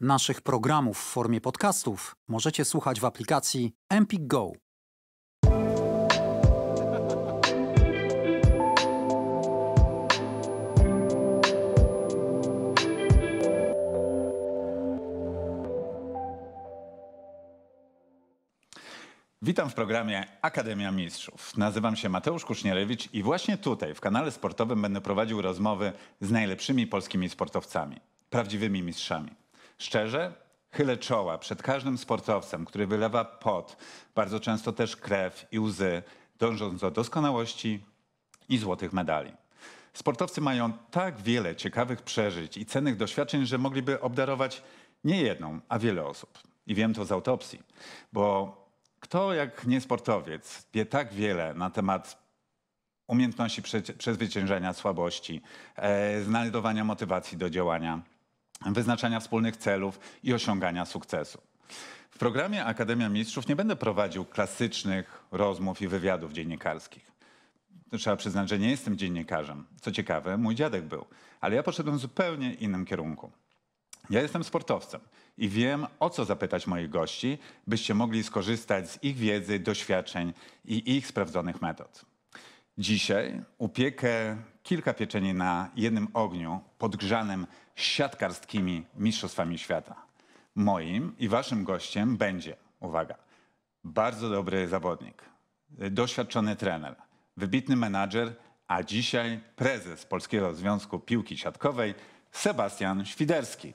Naszych programów w formie podcastów możecie słuchać w aplikacji Empik Go. Witam w programie Akademia Mistrzów. Nazywam się Mateusz Kusznierewicz i właśnie tutaj, w kanale sportowym, będę prowadził rozmowy z najlepszymi polskimi sportowcami, prawdziwymi mistrzami. Szczerze, chylę czoła przed każdym sportowcem, który wylewa pot, bardzo często też krew i łzy, dążąc do doskonałości i złotych medali. Sportowcy mają tak wiele ciekawych przeżyć i cennych doświadczeń, że mogliby obdarować nie jedną, a wiele osób. I wiem to z autopsji, bo kto jak nie sportowiec wie tak wiele na temat umiejętności przezwyciężenia słabości, e, znajdowania motywacji do działania wyznaczania wspólnych celów i osiągania sukcesu. W programie Akademia Mistrzów nie będę prowadził klasycznych rozmów i wywiadów dziennikarskich. Trzeba przyznać, że nie jestem dziennikarzem. Co ciekawe, mój dziadek był, ale ja poszedłem w zupełnie innym kierunku. Ja jestem sportowcem i wiem, o co zapytać moich gości, byście mogli skorzystać z ich wiedzy, doświadczeń i ich sprawdzonych metod. Dzisiaj upiekę kilka pieczeni na jednym ogniu podgrzanym siatkarskimi mistrzostwami świata. Moim i waszym gościem będzie, uwaga, bardzo dobry zawodnik, doświadczony trener, wybitny menadżer, a dzisiaj prezes Polskiego Związku Piłki Siatkowej Sebastian Świderski.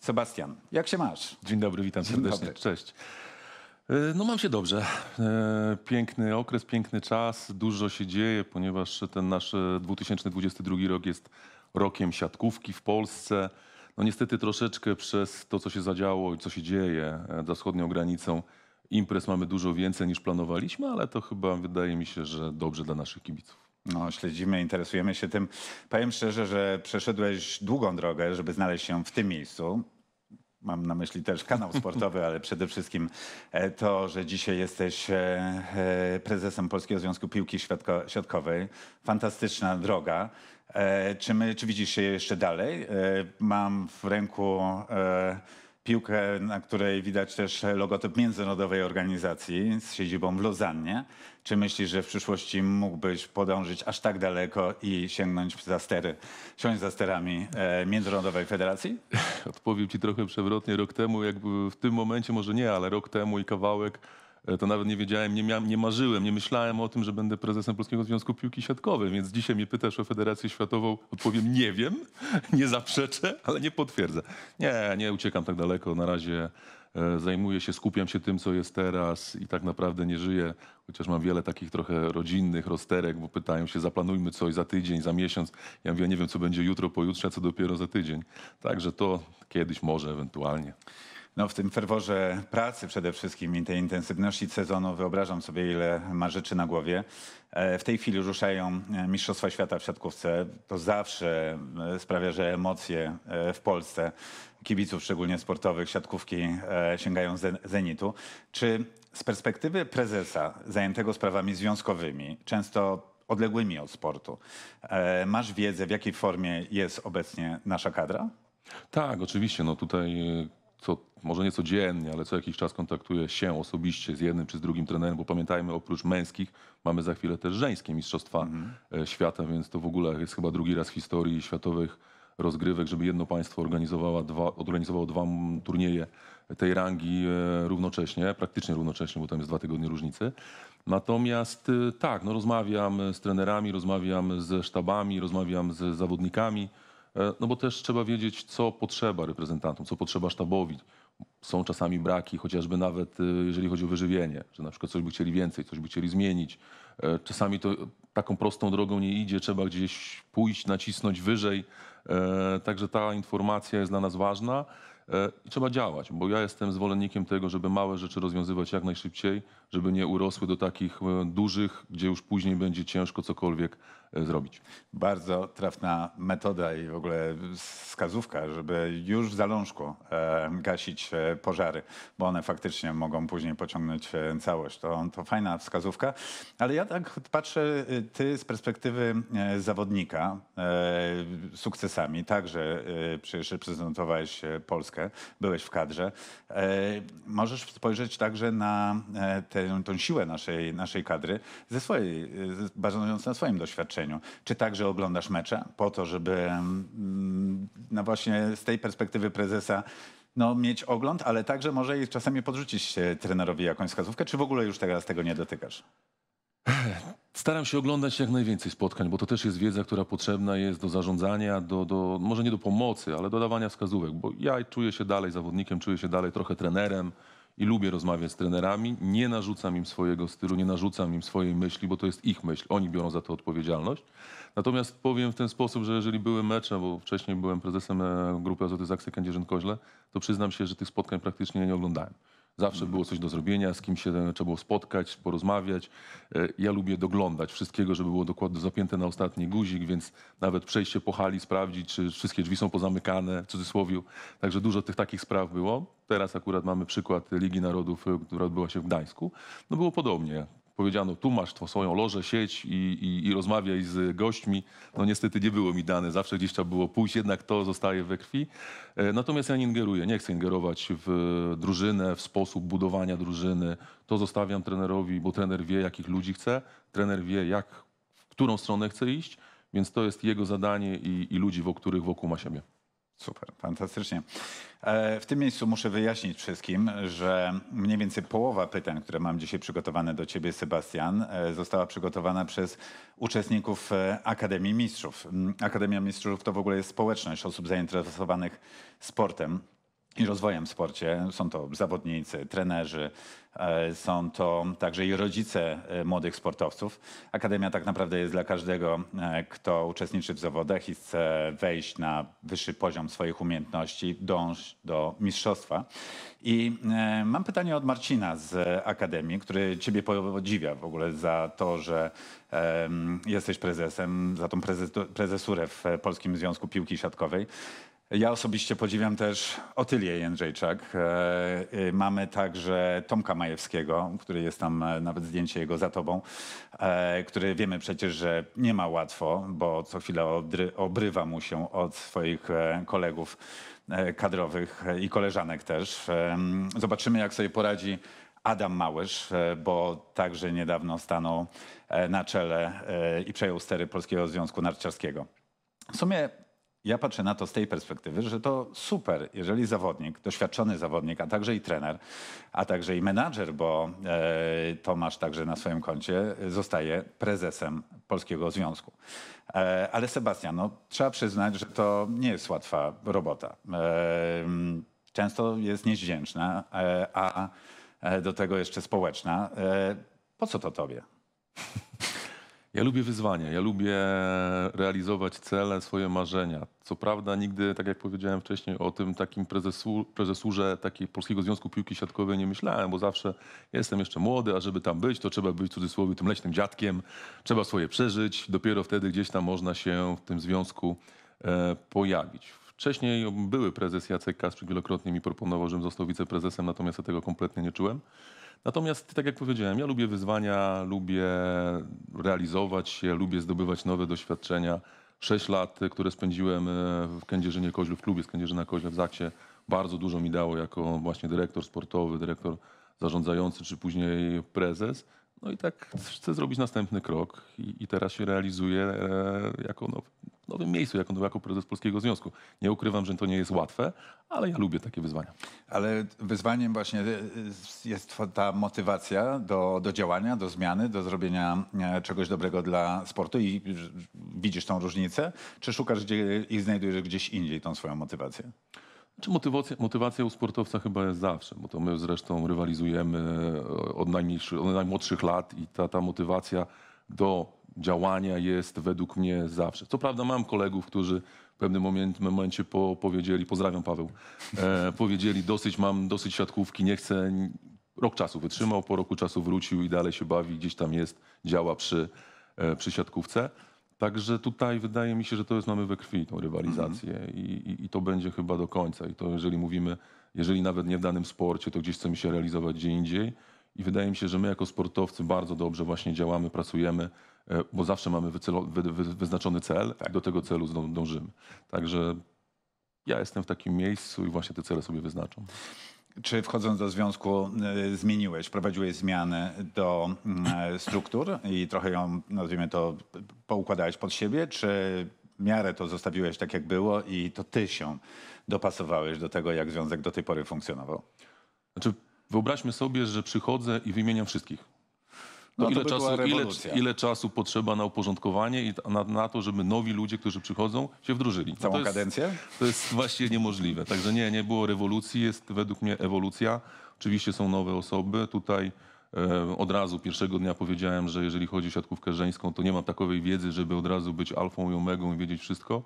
Sebastian, jak się masz? Dzień dobry, witam Dzień serdecznie. Dobry. Cześć. E, no mam się dobrze. E, piękny okres, piękny czas, dużo się dzieje, ponieważ ten nasz 2022 e, rok jest rokiem siatkówki w Polsce. No niestety troszeczkę przez to, co się zadziało i co się dzieje e, za wschodnią granicą, imprez mamy dużo więcej niż planowaliśmy, ale to chyba wydaje mi się, że dobrze dla naszych kibiców. No, śledzimy, interesujemy się tym. Powiem szczerze, że przeszedłeś długą drogę, żeby znaleźć się w tym miejscu. Mam na myśli też kanał sportowy, ale przede wszystkim e, to, że dzisiaj jesteś e, prezesem Polskiego Związku Piłki Siatkowej. Fantastyczna droga. E, czy, my, czy widzisz się jeszcze dalej? E, mam w ręku e, piłkę, na której widać też logotyp międzynarodowej organizacji z siedzibą w Lozannie. Czy myślisz, że w przyszłości mógłbyś podążyć aż tak daleko i sięgnąć za stery, siąść za sterami Międzynarodowej Federacji? Odpowiem ci trochę przewrotnie. Rok temu, jakby w tym momencie może nie, ale rok temu i kawałek E, to nawet nie wiedziałem, nie, miałem, nie marzyłem, nie myślałem o tym, że będę prezesem Polskiego Związku Piłki Siatkowej, więc dzisiaj mnie pytasz o Federację Światową, odpowiem nie wiem, nie zaprzeczę, ale nie potwierdzę. Nie, nie uciekam tak daleko, na razie e, zajmuję się, skupiam się tym, co jest teraz i tak naprawdę nie żyję, chociaż mam wiele takich trochę rodzinnych rozterek, bo pytają się, zaplanujmy coś za tydzień, za miesiąc. Ja mówię, ja nie wiem, co będzie jutro, pojutrze, a co dopiero za tydzień. Także to kiedyś może ewentualnie. No, w tym ferworze pracy przede wszystkim i tej intensywności sezonu wyobrażam sobie, ile ma rzeczy na głowie. E, w tej chwili ruszają e, Mistrzostwa Świata w siatkówce. To zawsze e, sprawia, że emocje w Polsce, kibiców szczególnie sportowych, siatkówki sięgają zenitu. Czy z perspektywy prezesa zajętego sprawami związkowymi, często odległymi od sportu, masz wiedzę, w jakiej formie jest obecnie nasza kadra? Tak, oczywiście. No tutaj co może nieco dziennie, ale co jakiś czas kontaktuję się osobiście z jednym czy z drugim trenerem, bo pamiętajmy, oprócz męskich mamy za chwilę też żeńskie Mistrzostwa mhm. e, Świata, więc to w ogóle jest chyba drugi raz w historii światowych rozgrywek, żeby jedno państwo organizowało dwa, organizowało dwa turnieje tej rangi e, równocześnie, praktycznie równocześnie, bo tam jest dwa tygodnie różnicy. Natomiast e, tak, no rozmawiam z trenerami, rozmawiam ze sztabami, rozmawiam z zawodnikami, E, no bo też trzeba wiedzieć, co potrzeba reprezentantom, co potrzeba sztabowi. Są czasami braki, chociażby nawet e, jeżeli chodzi o wyżywienie, że na przykład coś by chcieli więcej, coś by chcieli zmienić. E, czasami to taką prostą drogą nie idzie, trzeba gdzieś pójść, nacisnąć wyżej. Także ta informacja jest dla nas ważna i trzeba działać, bo ja jestem zwolennikiem tego, żeby małe rzeczy rozwiązywać jak najszybciej, żeby nie urosły do takich e, dużych, gdzie już później będzie ciężko cokolwiek e, zrobić. Bardzo trafna metoda i w ogóle wskazówka, żeby już w zalążku e, gasić pożary, bo one faktycznie mogą później pociągnąć całość. To, to fajna wskazówka, ale ja tak patrzę ty z perspektywy zawodnika sukcesami. Także przecież reprezentowałeś Polskę, byłeś w kadrze. Możesz spojrzeć także na te tę, tą siłę naszej, naszej kadry ze swojej, bazując na swoim doświadczeniu. Czy także oglądasz mecze po to, żeby mm, no właśnie z tej perspektywy prezesa no, mieć ogląd, ale także może i czasami podrzucić trenerowi jakąś wskazówkę, czy w ogóle już teraz tego nie dotykasz? Staram się oglądać jak najwięcej spotkań, bo to też jest wiedza, która potrzebna jest do zarządzania, do, do, może nie do pomocy, ale do dawania wskazówek, bo ja czuję się dalej zawodnikiem, czuję się dalej trochę trenerem i lubię rozmawiać z trenerami, nie narzucam im swojego stylu, nie narzucam im swojej myśli, bo to jest ich myśl, oni biorą za to odpowiedzialność. Natomiast powiem w ten sposób, że jeżeli były mecze, bo wcześniej byłem prezesem e, grupy Azoty Zaksy Kędzierzyn-Koźle, to przyznam się, że tych spotkań praktycznie nie oglądałem. Zawsze było coś do zrobienia, z kim się trzeba było spotkać, porozmawiać. E, ja lubię doglądać wszystkiego, żeby było dokładnie zapięte na ostatni guzik, więc nawet przejście po hali, sprawdzić, czy wszystkie drzwi są pozamykane, w cudzysłowie. Także dużo tych takich spraw było. Teraz akurat mamy przykład Ligi Narodów, e, która odbyła się w Gdańsku. No było podobnie powiedziano, tu masz tą swoją lożę, sieć i, i, i rozmawiaj z gośćmi. No niestety nie było mi dane, zawsze gdzieś trzeba było pójść, jednak to zostaje we krwi. E, natomiast ja nie ingeruję, nie chcę ingerować w drużynę, w sposób budowania drużyny. To zostawiam trenerowi, bo trener wie, jakich ludzi chce, trener wie, jak, w którą stronę chce iść, więc to jest jego zadanie i, i ludzi, wokół których wokół ma siebie. Super, fantastycznie. E, w tym miejscu muszę wyjaśnić wszystkim, że mniej więcej połowa pytań, które mam dzisiaj przygotowane do Ciebie, Sebastian, e, została przygotowana przez uczestników e, Akademii Mistrzów. Akademia Mistrzów to w ogóle jest społeczność osób zainteresowanych sportem i rozwojem w sporcie. Są to zawodnicy, trenerzy, E, są to także i rodzice e, młodych sportowców. Akademia tak naprawdę jest dla każdego, e, kto uczestniczy w zawodach i chce wejść na wyższy poziom swoich umiejętności, dąż do mistrzostwa. I mam pytanie od Marcina z Akademii, który Ciebie podziwia w ogóle za to, że jesteś prezesem, za tą prezesurę w Polskim Związku Piłki Siatkowej. Ja osobiście podziwiam też Otylię Jędrzejczak. E, e, mamy także Tomka Majewskiego, który jest tam, e, nawet zdjęcie jego za tobą, który wiemy przecież, że nie ma łatwo, bo co chwilę obrywa mu się od swoich kolegów kadrowych i koleżanek też. Zobaczymy, jak sobie poradzi Adam Małysz, bo także niedawno stanął na czele i przejął stery Polskiego Związku Narciarskiego. W sumie ja patrzę na to z tej perspektywy, że to super, jeżeli zawodnik, doświadczony zawodnik, a także i trener, a także i menadżer, bo e, Tomasz także na swoim koncie e, zostaje prezesem Polskiego Związku. E, ale Sebastian, no, trzeba przyznać, że to nie jest łatwa robota. E, często jest niewdzięczna, e, a e, do tego jeszcze społeczna. po co to tobie? Ja lubię wyzwania, ja lubię realizować cele, swoje marzenia. Co prawda nigdy, tak jak powiedziałem wcześniej, o tym takim prezesu, prezesurze takiej Polskiego Związku Piłki Siatkowej nie myślałem, bo zawsze jestem jeszcze młody, a żeby tam być, to trzeba być w cudzysłowie tym leśnym dziadkiem, trzeba swoje przeżyć, dopiero wtedy gdzieś tam można się w tym związku e, pojawić. Wcześniej były prezes Jacek Kasprzyk wielokrotnie mi proponował, żebym został wiceprezesem, natomiast ja tego kompletnie nie czułem. Natomiast, tak jak powiedziałem, ja lubię wyzwania, lubię realizować się, lubię zdobywać nowe doświadczenia. Sześć lat, y, które spędziłem y, w Kędzierzynie Koźlu, w klubie z Kędzierzyna Koźle w Zaksie, bardzo dużo mi dało jako właśnie dyrektor sportowy, dyrektor zarządzający czy później prezes. No i tak chcę zrobić następny krok i, i teraz się realizuję e, jako nowym miejscu, jako, jako prezes Polskiego Związku. Nie ukrywam, że to nie jest łatwe, ale ja lubię takie wyzwania. Ale wyzwaniem właśnie jest ta motywacja do, do działania, do zmiany, do zrobienia e, czegoś dobrego dla sportu i widzisz tą różnicę? Czy szukasz gdzie, i znajdujesz gdzieś indziej tą swoją motywację? Czy motywacja, motywacja u sportowca chyba jest zawsze, bo to my zresztą rywalizujemy e, od, najmniejszych, od najmłodszych lat i ta, ta motywacja do działania jest według mnie zawsze. Co prawda mam kolegów, którzy w pewnym moment, momencie po, powiedzieli, pozdrawiam Paweł, e, powiedzieli dosyć mam, dosyć siatkówki, nie chcę, rok czasu wytrzymał, po roku czasu wrócił i dalej się bawi, gdzieś tam jest, działa przy, e, przy siatkówce. Także tutaj wydaje mi się, że to jest mamy we krwi, tą rywalizację mhm. I, i, i, to będzie chyba do końca. I to jeżeli mówimy, jeżeli nawet nie w danym sporcie, to gdzieś chcemy się realizować gdzie indziej. I wydaje mi się, że my jako sportowcy bardzo dobrze właśnie działamy, pracujemy, e, bo zawsze mamy wycelo, wy, wy, wyznaczony cel tak. do tego celu dążymy. Także ja jestem w takim miejscu i właśnie te cele sobie wyznaczam. Czy wchodząc do związku y, zmieniłeś, prowadziłeś zmiany do mm, e, struktur i trochę ją, nazwijmy to, poukładałeś pod siebie, czy miarę to zostawiłeś tak, jak było i to ty się dopasowałeś do tego, jak związek do tej pory funkcjonował? Znaczy, wyobraźmy sobie, że przychodzę i wymieniam wszystkich. No, ile, czasu, ile, ile, czasu potrzeba na uporządkowanie i na, na, to, żeby nowi ludzie, którzy przychodzą, się wdrożyli? No Całą no to jest, kadencję? To jest właśnie niemożliwe. Także nie, nie było rewolucji, jest według mnie ewolucja. Oczywiście są nowe osoby. Tutaj e, od razu pierwszego dnia powiedziałem, że jeżeli chodzi o siatkówkę żeńską, to nie mam takowej wiedzy, żeby od razu być alfą i omegą i wiedzieć wszystko.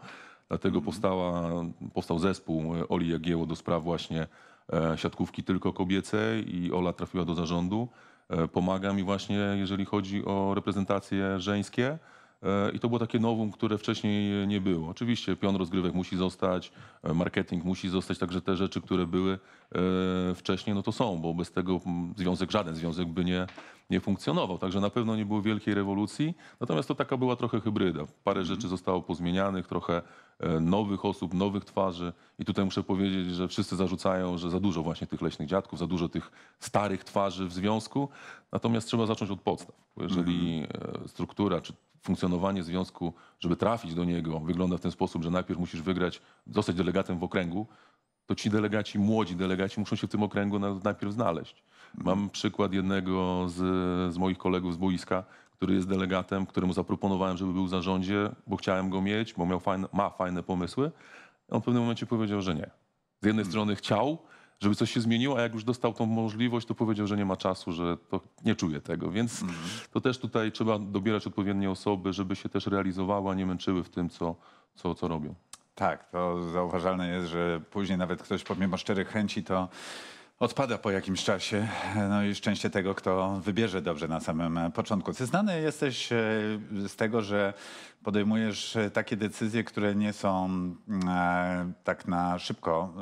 Dlatego mm. powstała, powstał zespół e, Oli Jagieło do spraw właśnie e, siatkówki tylko kobiecej i Ola trafiła do zarządu. E, pomaga mi właśnie, jeżeli chodzi o reprezentacje żeńskie. E, I to było takie nowum, które wcześniej nie było. Oczywiście pion rozgrywek musi zostać, e, marketing musi zostać, także te rzeczy, które były wcześniej, no to są, bo bez tego mm, związek, żaden związek by nie, nie funkcjonował. Także na pewno nie było wielkiej rewolucji. Natomiast to taka była trochę hybryda. Parę mhm. rzeczy zostało pozmienianych, trochę e, nowych osób, nowych twarzy. I tutaj muszę powiedzieć, że wszyscy zarzucają, że za dużo właśnie tych leśnych dziadków, za dużo tych starych twarzy w związku. Natomiast trzeba zacząć od podstaw. Bo jeżeli mhm. e, struktura czy funkcjonowanie związku, żeby trafić do niego, wygląda w ten sposób, że najpierw musisz wygrać, zostać delegatem w okręgu, to ci delegaci, młodzi delegaci muszą się w tym okręgu najpierw znaleźć. Mam przykład jednego z, z moich kolegów z boiska, który jest delegatem, któremu zaproponowałem, żeby był w zarządzie, bo chciałem go mieć, bo miał fajne, ma fajne pomysły. On w pewnym momencie powiedział, że nie. Z jednej hmm. strony chciał, żeby coś się zmieniło, a jak już dostał tą możliwość, to powiedział, że nie ma czasu, że to nie czuje tego. Więc hmm. to też tutaj trzeba dobierać odpowiednie osoby, żeby się też realizowały, a nie męczyły w tym, co, co, co robią. Tak, to zauważalne jest, że później nawet ktoś pomimo szczerych chęci, to odpada po jakimś czasie. No i szczęście tego, kto wybierze dobrze na samym początku. Ty znany jesteś e, z tego, że podejmujesz e, takie decyzje, które nie są mm, e, tak na szybko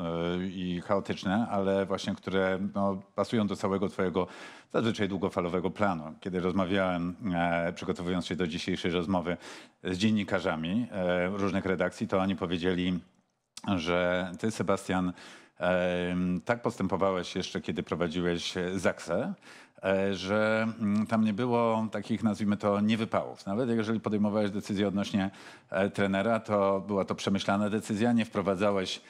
i chaotyczne, ale właśnie które no, pasują do całego twojego zazwyczaj długofalowego planu. Kiedy rozmawiałem, przygotowując się do dzisiejszej rozmowy z dziennikarzami różnych redakcji, to oni powiedzieli, że ty, Sebastian, tak postępowałeś jeszcze, kiedy prowadziłeś e, Zaksę, e, że mm, tam nie było takich, nazwijmy to, niewypałów. Nawet jeżeli podejmowałeś decyzję odnośnie e, trenera, to była to przemyślana decyzja, nie wprowadzałeś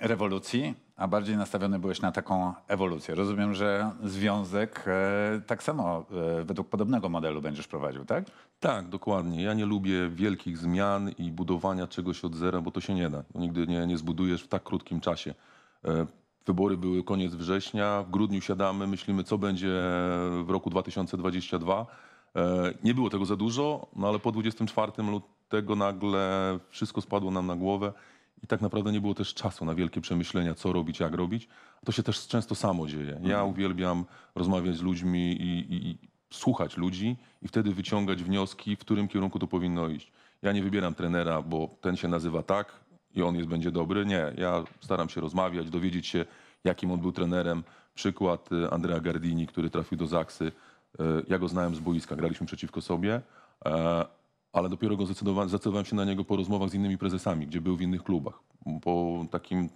rewolucji, a bardziej nastawiony byłeś na taką ewolucję. Rozumiem, że związek e, tak samo e, według podobnego modelu będziesz prowadził, tak? Tak, dokładnie. Ja nie lubię wielkich zmian i budowania czegoś od zera, bo to się nie da. No, nigdy nie, nie zbudujesz w tak krótkim czasie. E, wybory były koniec września, w grudniu siadamy, myślimy, co będzie w roku 2022. E, nie było tego za dużo, no ale po 24 lutego nagle wszystko spadło nam na głowę i tak naprawdę nie było też czasu na wielkie przemyślenia, co robić, jak robić. To się też często samo dzieje. Ja mhm. uwielbiam rozmawiać z ludźmi i, i, i słuchać ludzi i wtedy wyciągać wnioski, w którym kierunku to powinno iść. Ja nie wybieram trenera, bo ten się nazywa tak i on jest będzie dobry. Nie, ja staram się rozmawiać, dowiedzieć się, jakim on był trenerem. Przykład y, Andrea Gardini, który trafił do Zaksy. Y, ja go znałem z boiska, graliśmy przeciwko sobie e, ale dopiero go zdecydowałem, zdecydowałem się na niego po rozmowach z innymi prezesami, gdzie był w innych klubach. Po takim,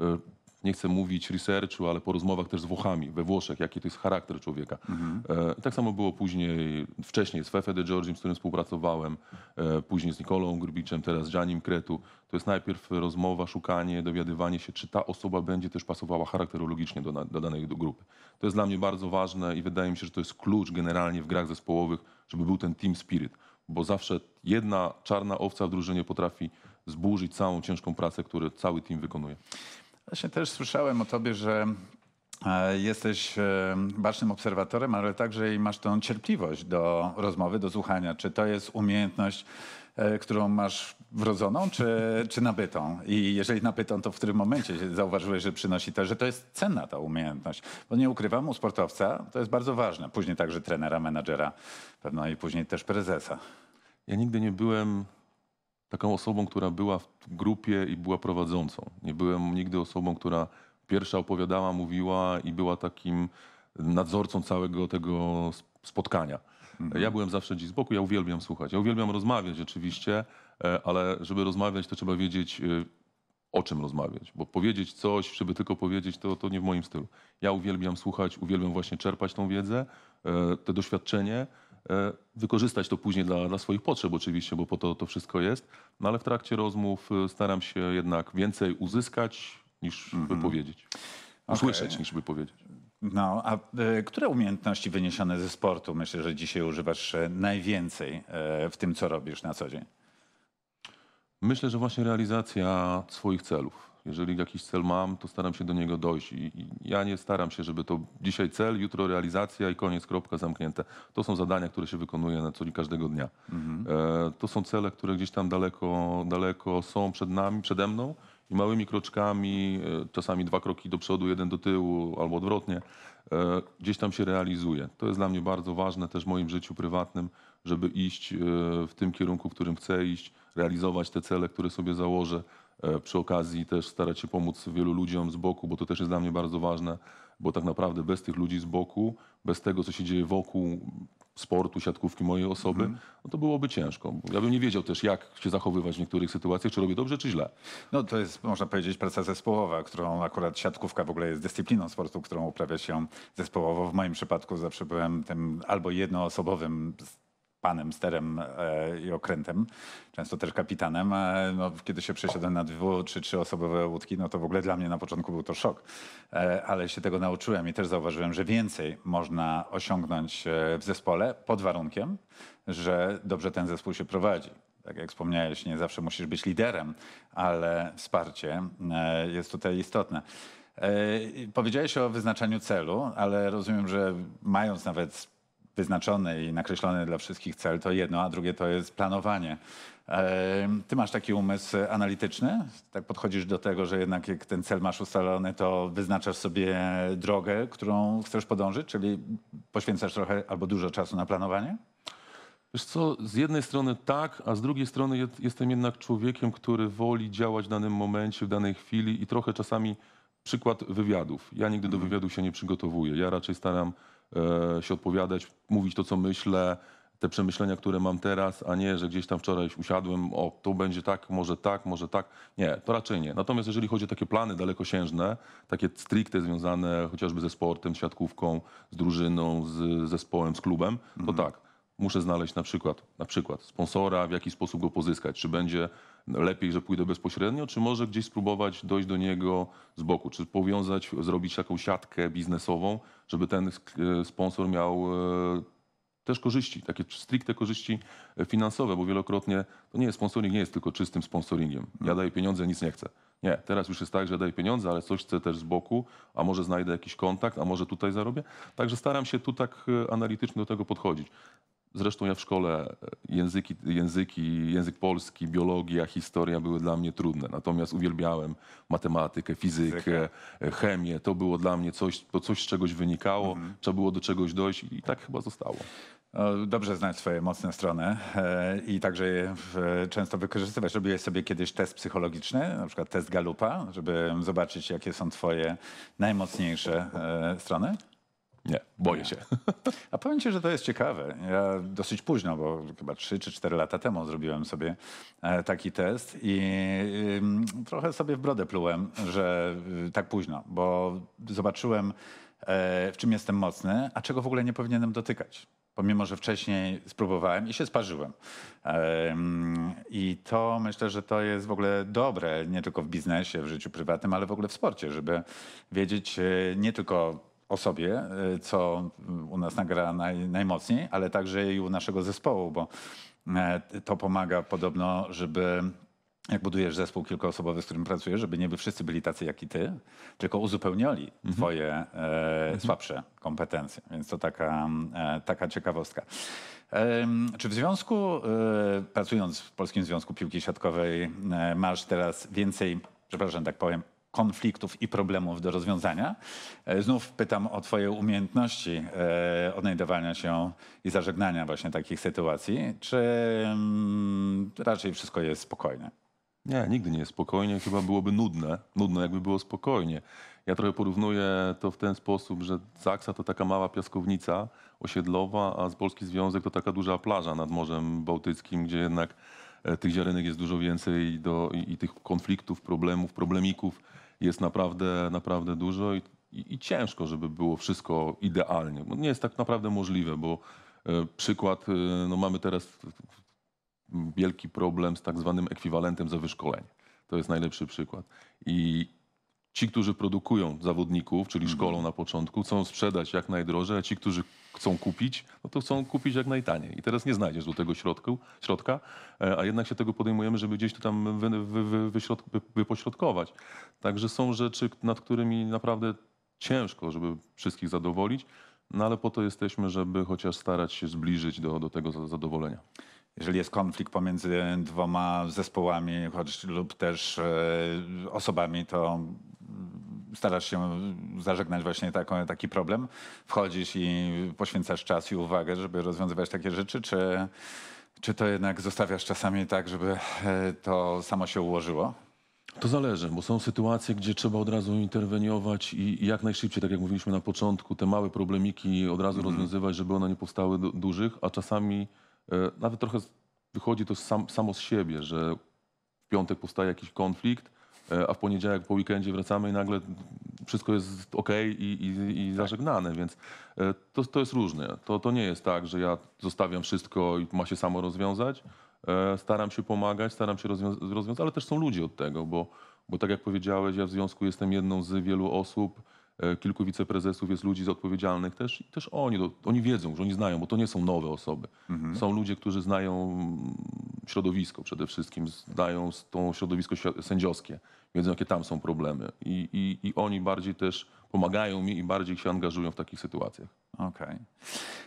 e, nie chcę mówić researchu, ale po rozmowach też z Włochami, we Włoszech, jaki to jest charakter człowieka. Mhm. E, tak samo było później, wcześniej z Fefe de Giorgim, z którym współpracowałem, e, później z Nikolą Grbiczem, teraz z Janim Kretu. To jest najpierw rozmowa, szukanie, dowiadywanie się, czy ta osoba będzie też pasowała charakterologicznie do, do danej do grupy. To jest dla mnie bardzo ważne i wydaje mi się, że to jest klucz generalnie w grach zespołowych, żeby był ten team spirit bo zawsze jedna czarna owca w drużynie potrafi zburzyć całą ciężką pracę, którą cały team wykonuje. Właśnie też słyszałem o tobie, że e, jesteś e, bacznym obserwatorem, ale także i masz tą cierpliwość do rozmowy, do słuchania. Czy to jest umiejętność, e, którą masz wrodzoną, czy, czy nabytą? I jeżeli nabytą, to w którym momencie zauważyłeś, że przynosi to, że to jest cenna ta umiejętność? Bo nie ukrywam, u sportowca to jest bardzo ważne. Później także trenera, menadżera, pewno i później też prezesa. Ja nigdy nie byłem taką osobą, która była w grupie i była prowadzącą. Nie byłem nigdy osobą, która pierwsza opowiadała, mówiła i była takim nadzorcą całego tego spotkania. Mhm. Ja byłem zawsze gdzieś z boku, ja uwielbiam słuchać. Ja uwielbiam rozmawiać rzeczywiście, e, ale żeby rozmawiać, to trzeba wiedzieć, e, o czym rozmawiać. Bo powiedzieć coś, żeby tylko powiedzieć, to, to nie w moim stylu. Ja uwielbiam słuchać, uwielbiam właśnie czerpać tą wiedzę, e, te doświadczenie. E, wykorzystać to później dla, dla swoich potrzeb oczywiście, bo po to to wszystko jest, no ale w trakcie rozmów e, staram się jednak więcej uzyskać niż mhm. wypowiedzieć. Usłyszeć okay. niż wypowiedzieć. No, a y, które umiejętności wyniesione ze sportu myślę, że dzisiaj używasz najwięcej y, w tym, co robisz na co dzień? Myślę, że właśnie realizacja swoich celów jeżeli jakiś cel mam, to staram się do niego dojść. I, i ja nie staram się, żeby to dzisiaj cel, jutro realizacja i koniec, kropka, zamknięte. To są zadania, które się wykonuje na co dzień każdego dnia. Mhm. E, to są cele, które gdzieś tam daleko, daleko są przed nami, przede mną i małymi kroczkami, e, czasami dwa kroki do przodu, jeden do tyłu albo odwrotnie, e, gdzieś tam się realizuje. To jest dla mnie bardzo ważne też w moim życiu prywatnym, żeby iść e, w tym kierunku, w którym chcę iść, realizować te cele, które sobie założę. E, przy okazji też starać się pomóc wielu ludziom z boku, bo to też jest dla mnie bardzo ważne, bo tak naprawdę bez tych ludzi z boku, bez tego, co się dzieje wokół sportu, siatkówki mojej osoby, mhm. no to byłoby ciężko. Ja bym nie wiedział też, jak się zachowywać w niektórych sytuacjach, czy robię dobrze, czy źle. No to jest, można powiedzieć, praca zespołowa, którą akurat siatkówka w ogóle jest dyscypliną sportu, którą uprawia się zespołowo. W moim przypadku zawsze byłem tym albo jednoosobowym panem, sterem e, i okrętem, często też kapitanem. E, no, kiedy się przesiadłem na dwu czy trzyosobowe łódki, no to w ogóle dla mnie na początku był to szok, e, ale się tego nauczyłem i też zauważyłem, że więcej można osiągnąć w zespole pod warunkiem, że dobrze ten zespół się prowadzi. Tak jak wspomniałeś, nie zawsze musisz być liderem, ale wsparcie jest tutaj istotne. Powiedziałeś o wyznaczaniu celu, ale rozumiem, że mając nawet wyznaczony i nakreślony dla wszystkich cel, to jedno, a drugie to jest planowanie. Ty masz taki umysł analityczny? Tak podchodzisz do tego, że jednak jak ten cel masz ustalony, to wyznaczasz sobie drogę, którą chcesz podążyć, czyli poświęcasz trochę albo dużo czasu na planowanie? Wiesz co, z jednej strony tak, a z drugiej strony jestem jednak człowiekiem, który woli działać w danym momencie, w danej chwili i trochę czasami przykład wywiadów. Ja nigdy do mhm. wywiadu się nie przygotowuję. Ja raczej staram E, się odpowiadać, mówić to, co myślę, te przemyślenia, które mam teraz, a nie, że gdzieś tam wczoraj usiadłem, o, to będzie tak, może tak, może tak. Nie, to raczej nie. Natomiast jeżeli chodzi o takie plany dalekosiężne, takie stricte związane chociażby ze sportem, z siatkówką, z drużyną, z zespołem, z klubem, to mhm. tak muszę znaleźć na przykład, na przykład sponsora, w jaki sposób go pozyskać. Czy będzie lepiej, że pójdę bezpośrednio, czy może gdzieś spróbować dojść do niego z boku, czy powiązać, zrobić taką siatkę biznesową, żeby ten e, sponsor miał e, też korzyści, takie stricte korzyści e, finansowe, bo wielokrotnie to nie jest sponsoring, nie jest tylko czystym sponsoringiem. Ja no. daję pieniądze, nic nie chcę. Nie, teraz już jest tak, że daję pieniądze, ale coś chcę też z boku, a może znajdę jakiś kontakt, a może tutaj zarobię. Także staram się tu tak analitycznie do tego podchodzić. Zresztą ja w szkole e, języki, języki, język polski, biologia, historia były dla mnie trudne. Natomiast uwielbiałem matematykę, fizykę, e, chemię. To było dla mnie coś, to coś z czegoś wynikało, mhm. trzeba było do czegoś dojść i tak chyba zostało. No, dobrze znać swoje mocne strony e, i także je często wykorzystywać. Robiłeś sobie kiedyś test psychologiczny, na przykład test Galupa, żeby zobaczyć, jakie są twoje najmocniejsze strony? Nie, boję się. A powiem ci, że to jest ciekawe. Ja dosyć późno, bo chyba 3 czy 4 lata temu zrobiłem sobie e, taki test i trochę sobie w brodę plułem, że y, tak późno, bo zobaczyłem e, w czym jestem mocny, a czego w ogóle nie powinienem dotykać. Pomimo, że wcześniej spróbowałem i się sparzyłem. I to myślę, że to jest w ogóle dobre, nie tylko w biznesie, w życiu prywatnym, ale w ogóle w sporcie, żeby wiedzieć y, nie tylko o sobie, y, co u nas nagra naj, najmocniej, ale także i u naszego zespołu, bo e, to pomaga podobno, żeby jak budujesz zespół kilkoosobowy, z którym pracujesz, żeby nie by wszyscy byli tacy jak i ty, tylko uzupełniali mhm. twoje e, mhm. słabsze kompetencje. Więc to taka, e, taka ciekawostka. E, czy w związku, e, pracując w Polskim Związku Piłki Siatkowej, e, masz teraz więcej, przepraszam, tak powiem, konfliktów i problemów do rozwiązania. E, znów pytam o Twoje umiejętności e, odnajdywania się i zażegnania właśnie takich sytuacji. Czy mm, raczej wszystko jest spokojne? Nie, nigdy nie jest spokojnie. Chyba byłoby nudne. nudne, jakby było spokojnie. Ja trochę porównuję to w ten sposób, że Zaksa to taka mała piaskownica osiedlowa, a z Polski Związek to taka duża plaża nad Morzem Bałtyckim, gdzie jednak e, tych ziarenek jest dużo więcej do, i, i tych konfliktów, problemów, problemików jest naprawdę, naprawdę dużo i, i, i ciężko, żeby było wszystko idealnie. nie jest tak naprawdę możliwe, bo e, przykład, e, no mamy teraz wielki problem z tak zwanym ekwiwalentem za wyszkolenie. To jest najlepszy przykład. I ci, którzy produkują zawodników, czyli mhm. szkolą na początku, chcą sprzedać jak najdrożej, a ci, którzy chcą kupić, no to chcą kupić jak najtaniej. I teraz nie znajdziesz do tego środku, środka, e, a jednak się tego podejmujemy, żeby gdzieś to tam wy, wy, wy, wy, wypośrodkować. Także są rzeczy, nad którymi naprawdę ciężko, żeby wszystkich zadowolić, no ale po to jesteśmy, żeby chociaż starać się zbliżyć do, do tego zadowolenia jeżeli jest konflikt pomiędzy dwoma zespołami choć, lub też e, osobami, to starasz się zażegnać właśnie taką, taki problem? Wchodzisz i poświęcasz czas i uwagę, żeby rozwiązywać takie rzeczy, czy, czy to jednak zostawiasz czasami tak, żeby e, to samo się ułożyło? To zależy, bo są sytuacje, gdzie trzeba od razu interweniować i jak najszybciej, tak jak mówiliśmy na początku, te małe problemiki od razu mm rozwiązywać, żeby one nie powstały dużych, a czasami e, nawet trochę wychodzi to sam, samo z siebie, że w piątek powstaje jakiś konflikt, E, a w poniedziałek po weekendzie wracamy i nagle wszystko jest ok i, i, i tak. zażegnane, więc e, to, to jest różne. To, to nie jest tak, że ja zostawiam wszystko i ma się samo rozwiązać. E, staram się pomagać, staram się rozwiązać, ale też są ludzie od tego, bo, bo tak jak powiedziałeś, ja w związku jestem jedną z wielu osób, kilku wiceprezesów jest ludzi z odpowiedzialnych też, i też oni, oni wiedzą, że oni znają, bo to nie są nowe osoby. Mhm. Są ludzie, którzy znają mm, środowisko przede wszystkim, znają to środowisko sędziowskie wiedzą, jakie tam są problemy. I, i, i oni bardziej też pomagają mi i bardziej się angażują w takich sytuacjach. Okej. Okay.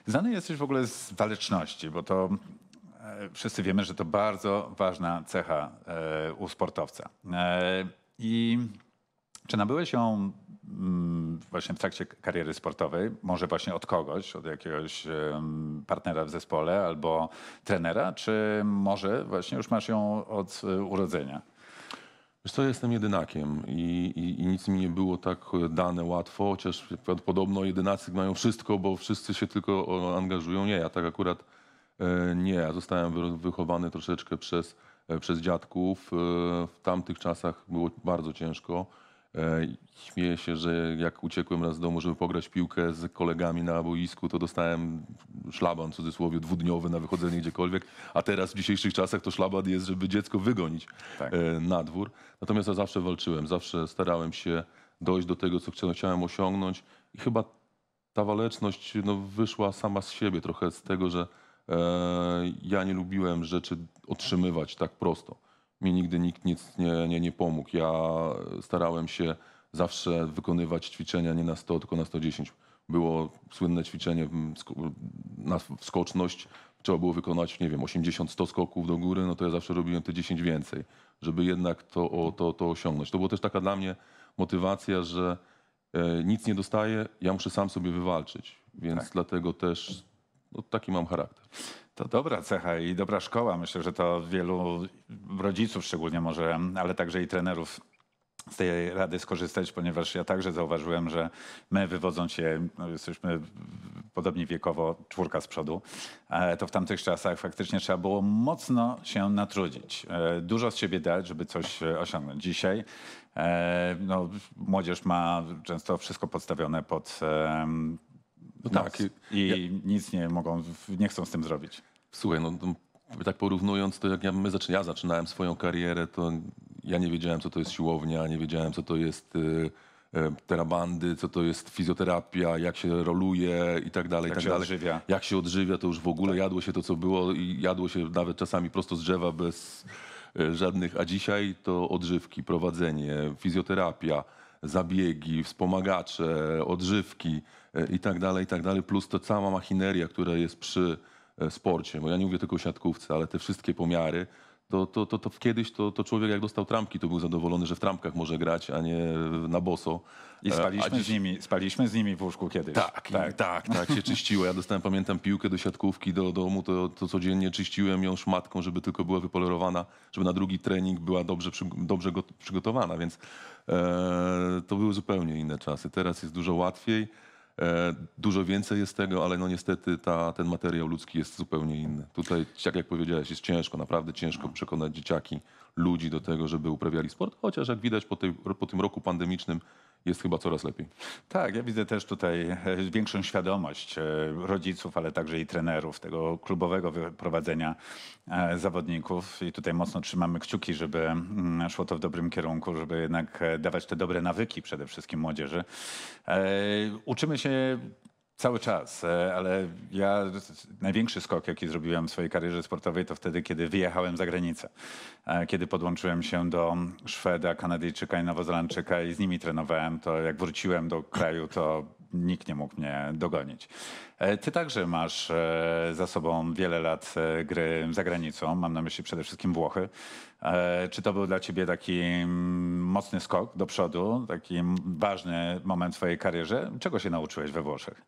Znany jesteś w ogóle z waleczności, bo to e, wszyscy wiemy, że to bardzo ważna cecha e, u sportowca. E, I czy nabyłeś ją mm, właśnie w trakcie kariery sportowej, może właśnie od kogoś, od jakiegoś partnera w zespole albo trenera, czy może właśnie już masz ją od urodzenia? Wiesz co, jestem jedynakiem i, i, i, nic mi nie było tak dane łatwo, chociaż podobno jedynacy mają wszystko, bo wszyscy się tylko angażują. Nie, ja tak akurat e, nie. Ja zostałem wychowany troszeczkę przez, e, przez dziadków. E, w tamtych czasach było bardzo ciężko. E, śmieję się, że jak uciekłem raz z domu, żeby pograć piłkę z kolegami na boisku, to dostałem szlaban w cudzysłowie dwudniowy na wychodzenie gdziekolwiek, a teraz w dzisiejszych czasach to szlaban jest, żeby dziecko wygonić tak. E, na dwór. Natomiast ja zawsze walczyłem, zawsze starałem się dojść do tego, co chciałem osiągnąć i chyba ta waleczność no, wyszła sama z siebie trochę z tego, że e, ja nie lubiłem rzeczy otrzymywać tak prosto mi nigdy nikt nic nie, nie, nie pomógł. Ja starałem się zawsze wykonywać ćwiczenia nie na 100, tylko na 110. Było słynne ćwiczenie na skoczność. Trzeba było wykonać, nie wiem, 80-100 skoków do góry, no to ja zawsze robiłem te 10 więcej, żeby jednak to, to, to osiągnąć. To była też taka dla mnie motywacja, że e, nic nie dostaję, ja muszę sam sobie wywalczyć. Więc tak. dlatego też no, taki mam charakter. To dobra cecha i dobra szkoła. Myślę, że to wielu rodziców szczególnie może, ale także i trenerów z tej rady skorzystać, ponieważ ja także zauważyłem, że my wywodząc się, no jesteśmy podobnie wiekowo, czwórka z przodu, e, to w tamtych czasach faktycznie trzeba było mocno się natrudzić, e, dużo z siebie dać, żeby coś osiągnąć. Dzisiaj e, no, młodzież ma często wszystko podstawione pod no tak. tak. I ja... nic nie mogą, nie chcą z tym zrobić. Słuchaj, no, no tak porównując, to jak ja, my zaczyn, ja zaczynałem swoją karierę, to ja nie wiedziałem, co to jest siłownia, nie wiedziałem, co to jest y, y, terabandy, co to jest fizjoterapia, jak się roluje i tak dalej. Jak tak się dalej. odżywia. Jak się odżywia, to już w ogóle tak. jadło się to, co było i jadło się nawet czasami prosto z drzewa bez y, żadnych, a dzisiaj to odżywki, prowadzenie, fizjoterapia, zabiegi, wspomagacze, odżywki. E, i tak dalej, i tak dalej, plus to cała machineria, która jest przy e, sporcie, bo ja nie mówię tylko o siatkówce, ale te wszystkie pomiary, to, to, to, to kiedyś to, to człowiek jak dostał trampki, to był zadowolony, że w trampkach może grać, a nie na boso. I e, spaliśmy, dziś... z, nimi, spaliśmy z nimi w łóżku kiedyś. Tak, tak, tak, tak się czyściło. Ja dostałem, pamiętam, piłkę do siatkówki do domu, to, to codziennie czyściłem ją szmatką, żeby tylko była wypolerowana, żeby na drugi trening była dobrze, dobrze przygotowana, więc e, to były zupełnie inne czasy. Teraz jest dużo łatwiej. E, dużo więcej jest tego, ale no niestety ta, ten materiał ludzki jest zupełnie inny. Tutaj, tak jak powiedziałeś, jest ciężko, naprawdę ciężko przekonać dzieciaki, ludzi do tego, żeby uprawiali sport, chociaż jak widać po, tej, po tym roku pandemicznym jest chyba coraz lepiej. Tak, ja widzę też tutaj e, większą świadomość e, rodziców, ale także i trenerów tego klubowego wyprowadzenia e, zawodników. I tutaj mocno trzymamy kciuki, żeby mm, szło to w dobrym kierunku, żeby jednak dawać te dobre nawyki przede wszystkim młodzieży. Uczymy się Cały czas, e, ale ja największy skok, jaki zrobiłem w swojej karierze sportowej, to wtedy, kiedy wyjechałem za granicę. E, kiedy podłączyłem się do Szweda, Kanadyjczyka i Nowozelandczyka i z nimi trenowałem, to jak wróciłem do kraju, to nikt nie mógł mnie dogonić. E, ty także masz za sobą wiele lat gry za granicą, mam na myśli przede wszystkim Włochy. Czy to był dla ciebie taki mm, mocny skok do przodu, taki ważny moment w twojej karierze? Czego się nauczyłeś we Włoszech?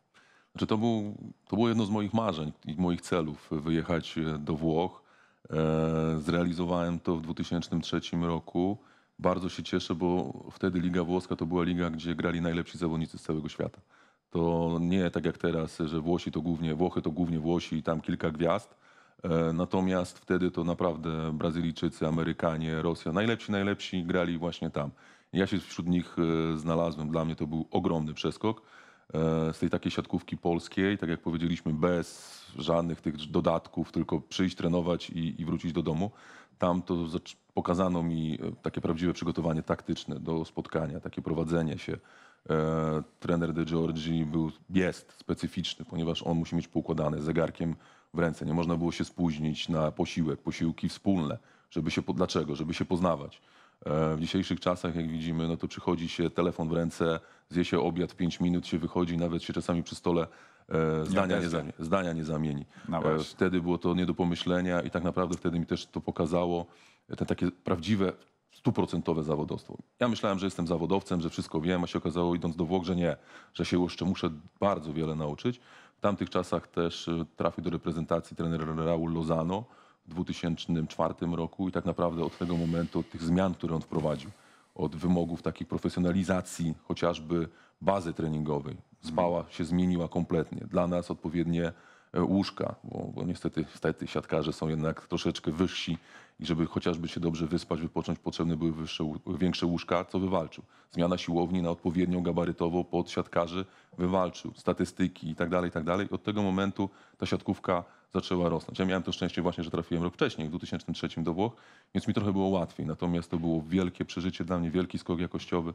Czy to, był, to było jedno z moich marzeń i moich celów e, wyjechać e, do Włoch. E, zrealizowałem to w 2003 roku. Bardzo się cieszę, bo wtedy Liga Włoska to była liga, gdzie grali najlepsi zawodnicy z całego świata. To nie tak jak teraz, że Włosi to głównie Włochy, to głównie Włosi i tam kilka gwiazd. Natomiast wtedy to naprawdę Brazylijczycy, Amerykanie, Rosja, najlepsi, najlepsi grali właśnie tam. Ja się wśród nich znalazłem. Dla mnie to był ogromny przeskok. E, z tej takiej siatkówki polskiej, tak jak powiedzieliśmy, bez żadnych tych dodatków, tylko przyjść, trenować i, i wrócić do domu. Tam to pokazano mi e, takie prawdziwe przygotowanie taktyczne do spotkania, takie prowadzenie się. E, trener De Giorgi był, jest specyficzny, ponieważ on musi mieć poukładane zegarkiem w ręce. Nie można było się spóźnić na posiłek, posiłki wspólne. Żeby się, dlaczego? Żeby się poznawać. E, w dzisiejszych czasach, jak widzimy, no to przychodzi się telefon w ręce, zje się obiad, 5 minut się wychodzi, nawet się czasami przy stole e, zdania, nie zamieni, zdania nie zamieni. No e, wtedy było to nie do pomyślenia i tak naprawdę wtedy mi też to pokazało e, te takie prawdziwe, stuprocentowe zawodowstwo. Ja myślałem, że jestem zawodowcem, że wszystko wiem, a się okazało idąc do Włoch, że nie, że się jeszcze muszę bardzo wiele nauczyć. W tamtych czasach też e, trafił do reprezentacji trener Raul Lozano, 2004 roku i tak naprawdę od tego momentu, od tych zmian, które on wprowadził, od wymogów takiej profesjonalizacji chociażby bazy treningowej, zbała się zmieniła kompletnie. Dla nas odpowiednie E, łóżka, bo, bo niestety, niestety siatkarze są jednak troszeczkę wyżsi i żeby chociażby się dobrze wyspać, wypocząć, potrzebne były wyższe, większe łóżka, co wywalczył. Zmiana siłowni na odpowiednią gabarytowo pod siatkarzy wywalczył. Statystyki i tak dalej, i tak dalej. Od tego momentu ta siatkówka zaczęła rosnąć. Ja miałem to szczęście właśnie, że trafiłem rok wcześniej, w 2003 do Włoch, więc mi trochę było łatwiej. Natomiast to było wielkie przeżycie dla mnie, wielki skok jakościowy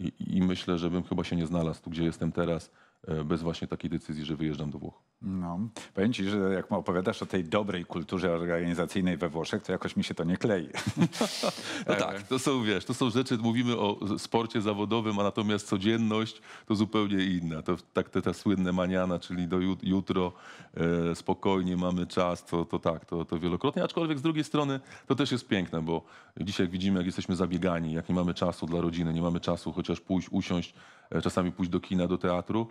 i, i myślę, że bym chyba się nie znalazł tu, gdzie jestem teraz, e, bez właśnie takiej decyzji, że wyjeżdżam do Włoch. No, powiem ci, że jak opowiadasz o tej dobrej kulturze organizacyjnej we Włoszech, to jakoś mi się to nie klei. no tak, to są, wiesz, to są rzeczy, mówimy o sporcie zawodowym, a natomiast codzienność to zupełnie inna. To tak te, te słynne maniana, czyli do jutro e, spokojnie mamy czas, to, to tak, to, to wielokrotnie. Aczkolwiek z drugiej strony to też jest piękne, bo dzisiaj jak widzimy, jak jesteśmy zabiegani, jak nie mamy czasu dla rodziny, nie mamy czasu chociaż pójść, usiąść, e, czasami pójść do kina, do teatru,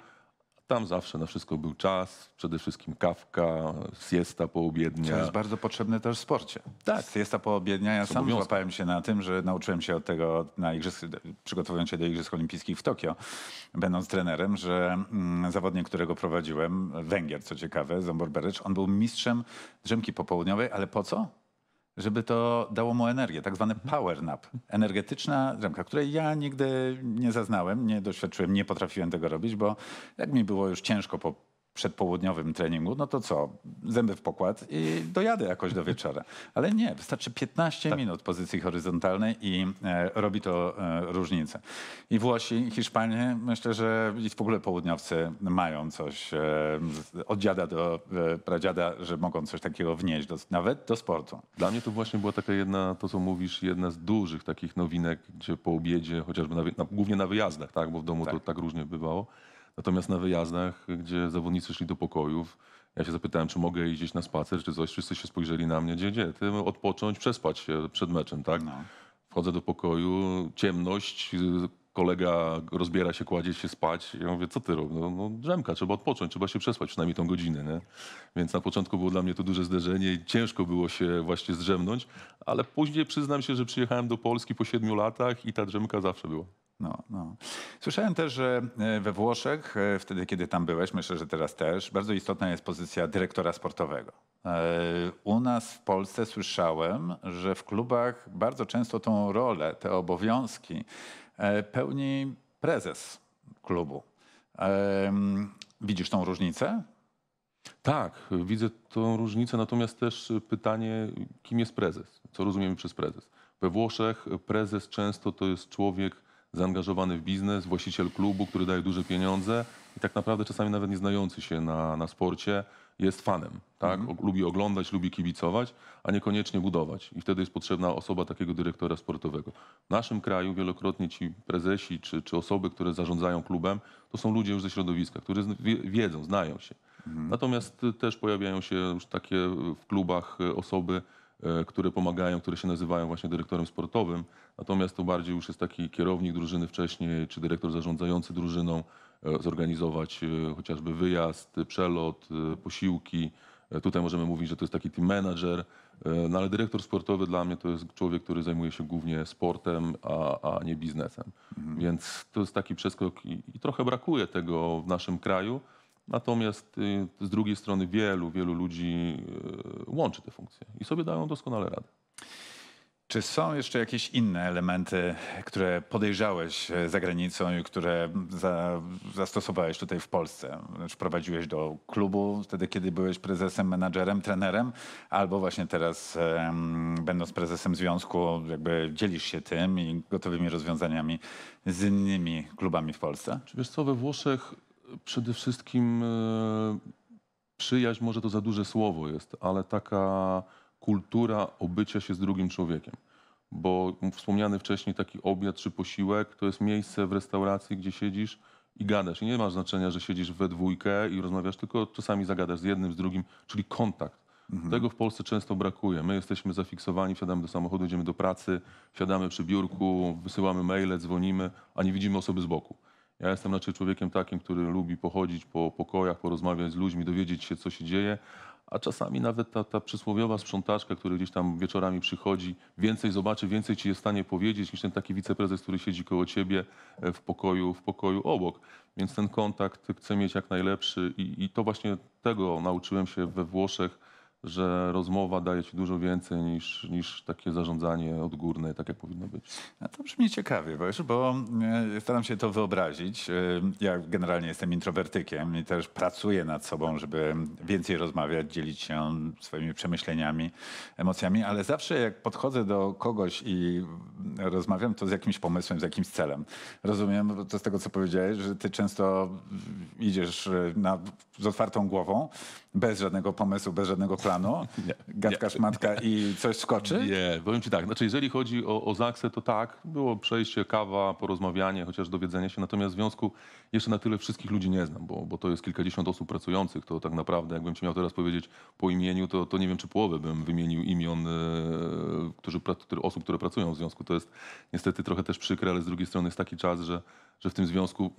tam zawsze na wszystko był czas, przede wszystkim kawka, siesta poobiednia. Co jest bardzo potrzebne też w sporcie. Tak. Siesta poobiednia. Ja sam obowiązku. złapałem się na tym, że nauczyłem się od tego, na igrzysk, przygotowując się do Igrzysk Olimpijskich w Tokio, będąc trenerem, że mm, zawodnik, którego prowadziłem, Węgier, co ciekawe, Zombor Berycz, on był mistrzem drzemki popołudniowej, ale po co? żeby to dało mu energię, tak zwany power nap, energetyczna drzemka, której ja nigdy nie zaznałem, nie doświadczyłem, nie potrafiłem tego robić, bo jak mi było już ciężko po przedpołudniowym treningu, no to co, zęby w pokład i dojadę jakoś do wieczora. Ale nie, wystarczy 15 tak. minut pozycji horyzontalnej i e, robi to e, różnicę. I Włosi, Hiszpanie, myślę, że w ogóle południowcy mają coś e, od dziada do e, pradziada, że mogą coś takiego wnieść, do, nawet do sportu. Dla mnie to właśnie była taka jedna, to co mówisz, jedna z dużych takich nowinek, gdzie po obiedzie, chociażby na, na, głównie na wyjazdach, tak, bo w domu tak. to tak różnie bywało, Natomiast na wyjazdach, gdzie zawodnicy szli do pokojów, ja się zapytałem, czy mogę iść na spacer, czy coś. Wszyscy się spojrzeli na mnie, gdzie, gdzie, ty odpocząć, przespać się przed meczem, tak? No. Wchodzę do pokoju, ciemność, kolega rozbiera się, kładzie się spać. Ja mówię, co ty robisz? No, no drzemka, trzeba odpocząć, trzeba się przespać przynajmniej tą godzinę. Nie? Więc na początku było dla mnie to duże zderzenie i ciężko było się właśnie zdrzemnąć, ale później przyznam się, że przyjechałem do Polski po siedmiu latach i ta drzemka zawsze była. No, no. Słyszałem też, że e, we Włoszech, e, wtedy kiedy tam byłeś, myślę, że teraz też, bardzo istotna jest pozycja dyrektora sportowego. E, u nas w Polsce słyszałem, że w klubach bardzo często tą rolę, te obowiązki pełni prezes klubu. Widzisz tą różnicę? Tak, widzę tą różnicę, natomiast też pytanie, kim jest prezes? Co rozumiemy przez prezes? We Włoszech prezes często to jest człowiek, zaangażowany w biznes, właściciel klubu, który daje duże pieniądze i tak naprawdę czasami nawet nie znający się na, na sporcie jest fanem, tak? Mhm. Lubi oglądać, lubi kibicować, a niekoniecznie budować. I wtedy jest potrzebna osoba takiego dyrektora sportowego. W naszym kraju wielokrotnie ci prezesi czy, czy osoby, które zarządzają klubem, to są ludzie już ze środowiska, którzy wiedzą, znają się. Mhm. Natomiast y, też pojawiają się już takie w klubach y, osoby, E, które pomagają, które się nazywają właśnie dyrektorem sportowym. Natomiast to bardziej już jest taki kierownik drużyny wcześniej, czy dyrektor zarządzający drużyną, e, zorganizować e, chociażby wyjazd, przelot, posiłki. Tutaj możemy mówić, że to jest taki team manager, no ale dyrektor sportowy dla mnie to jest człowiek, który zajmuje się głównie sportem, a, a nie biznesem. Mhm. Więc to jest taki przeskok i, i trochę brakuje tego w naszym kraju. Natomiast y, z drugiej strony wielu, wielu ludzi y, łączy te funkcje i sobie dają doskonale radę. Czy są jeszcze jakieś inne elementy, które podejrzałeś e, za granicą i które za, zastosowałeś tutaj w Polsce? czy znaczy, prowadziłeś do klubu wtedy, kiedy byłeś prezesem, menadżerem, trenerem, albo właśnie teraz um, będąc prezesem związku, jakby dzielisz się tym i gotowymi rozwiązaniami z innymi klubami w Polsce? Czy wiesz co, we Włoszech Przede wszystkim e, przyjaźń, może to za duże słowo jest, ale taka kultura obycia się z drugim człowiekiem. Bo wspomniany wcześniej taki obiad czy posiłek to jest miejsce w restauracji, gdzie siedzisz i gadasz. I nie ma znaczenia, że siedzisz we dwójkę i rozmawiasz, tylko czasami zagadasz z jednym, z drugim, czyli kontakt. Mhm. Tego w Polsce często brakuje. My jesteśmy zafiksowani, wsiadamy do samochodu, idziemy do pracy, siadamy przy biurku, wysyłamy maile, dzwonimy, a nie widzimy osoby z boku. Ja jestem raczej człowiekiem takim, który lubi pochodzić po pokojach, porozmawiać z ludźmi, dowiedzieć się, co się dzieje, a czasami nawet ta, ta przysłowiowa sprzątaczka, która gdzieś tam wieczorami przychodzi, więcej zobaczy, więcej ci jest w stanie powiedzieć niż ten taki wiceprezes, który siedzi koło ciebie e, w pokoju, w pokoju obok. Więc ten kontakt chcę mieć jak najlepszy i, i to właśnie tego nauczyłem się we Włoszech że rozmowa daje ci dużo więcej niż, niż takie zarządzanie odgórne, tak jak powinno być. No to brzmi ciekawie, wiesz, bo e, staram się to wyobrazić. E, ja generalnie jestem introwertykiem i też pracuję nad sobą, żeby więcej rozmawiać, dzielić się swoimi przemyśleniami, emocjami, ale zawsze jak podchodzę do kogoś i rozmawiam, to z jakimś pomysłem, z jakimś celem. Rozumiem to z tego, co powiedziałeś, że ty często idziesz e, na, z otwartą głową, bez żadnego pomysłu, bez żadnego planu rano? Nie. matka i coś skoczy? Nie, powiem ci tak. Znaczy, jeżeli chodzi o, o Zaksę, to tak, było przejście, kawa, porozmawianie, chociaż dowiedzenie się. Natomiast w związku jeszcze na tyle wszystkich ludzi nie znam, bo, bo to jest kilkadziesiąt osób pracujących. To tak naprawdę, jakbym ci miał teraz powiedzieć po imieniu, to, to nie wiem, czy połowę bym wymienił imion e, którzy, który, osób, które pracują w związku. To jest niestety trochę też przykre, ale z drugiej strony jest taki czas, że, że w tym związku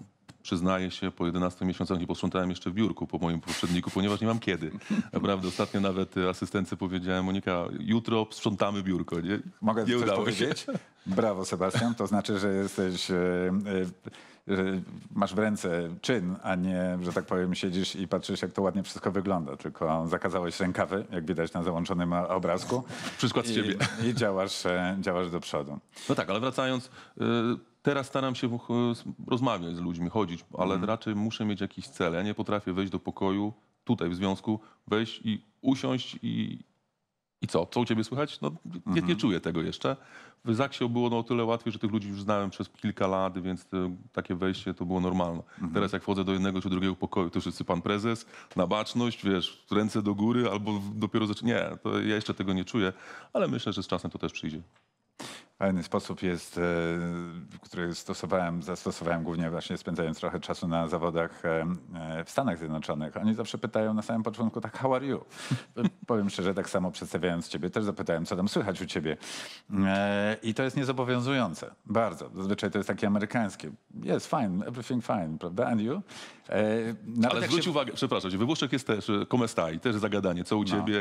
przyznaję się, po 11 miesiącach nie posprzątałem jeszcze w biurku po moim poprzedniku, ponieważ nie mam kiedy. Naprawdę, ostatnio nawet asystence powiedziałem, Monika, jutro sprzątamy biurko. Nie, Mogę nie coś powiedzieć? Się. Brawo, Sebastian, to znaczy, że jesteś... E, e, masz w ręce czyn, a nie, że tak powiem, siedzisz i patrzysz, jak to ładnie wszystko wygląda. Tylko zakazałeś rękawy, jak widać na załączonym obrazku. Przykład z ciebie. I działasz, e, działasz do przodu. No tak, ale wracając... Teraz staram się rozmawiać z ludźmi, chodzić, ale mhm. raczej muszę mieć jakiś cel. Ja nie potrafię wejść do pokoju tutaj w związku, wejść i usiąść i, i co? Co u ciebie słychać? No, nie, nie, mhm. czuję tego jeszcze. W Zaksie było no, o tyle łatwiej, że tych ludzi już znałem przez kilka lat, więc te, takie wejście to było normalne. Mhm. Teraz jak wchodzę do jednego czy drugiego pokoju, to wszyscy pan prezes, na baczność, wiesz, ręce do góry albo dopiero zaczyna. Nie, to ja jeszcze tego nie czuję, ale myślę, że z czasem to też przyjdzie. Fajny sposób jest, e, który stosowałem, zastosowałem głównie właśnie spędzając trochę czasu na zawodach e, e, w Stanach Zjednoczonych. Oni zawsze pytają na samym początku tak, how are you? Powiem szczerze, tak samo przedstawiając ciebie, też zapytałem, co tam słychać u ciebie. I to jest niezobowiązujące, bardzo. Zazwyczaj to jest takie amerykańskie. Yes, fine, everything fine, prawda? And you? Nawet Ale zwróć się... uwagę, przepraszam, we Włoszech jest też komestaj, też zagadanie, co u, no. ciebie,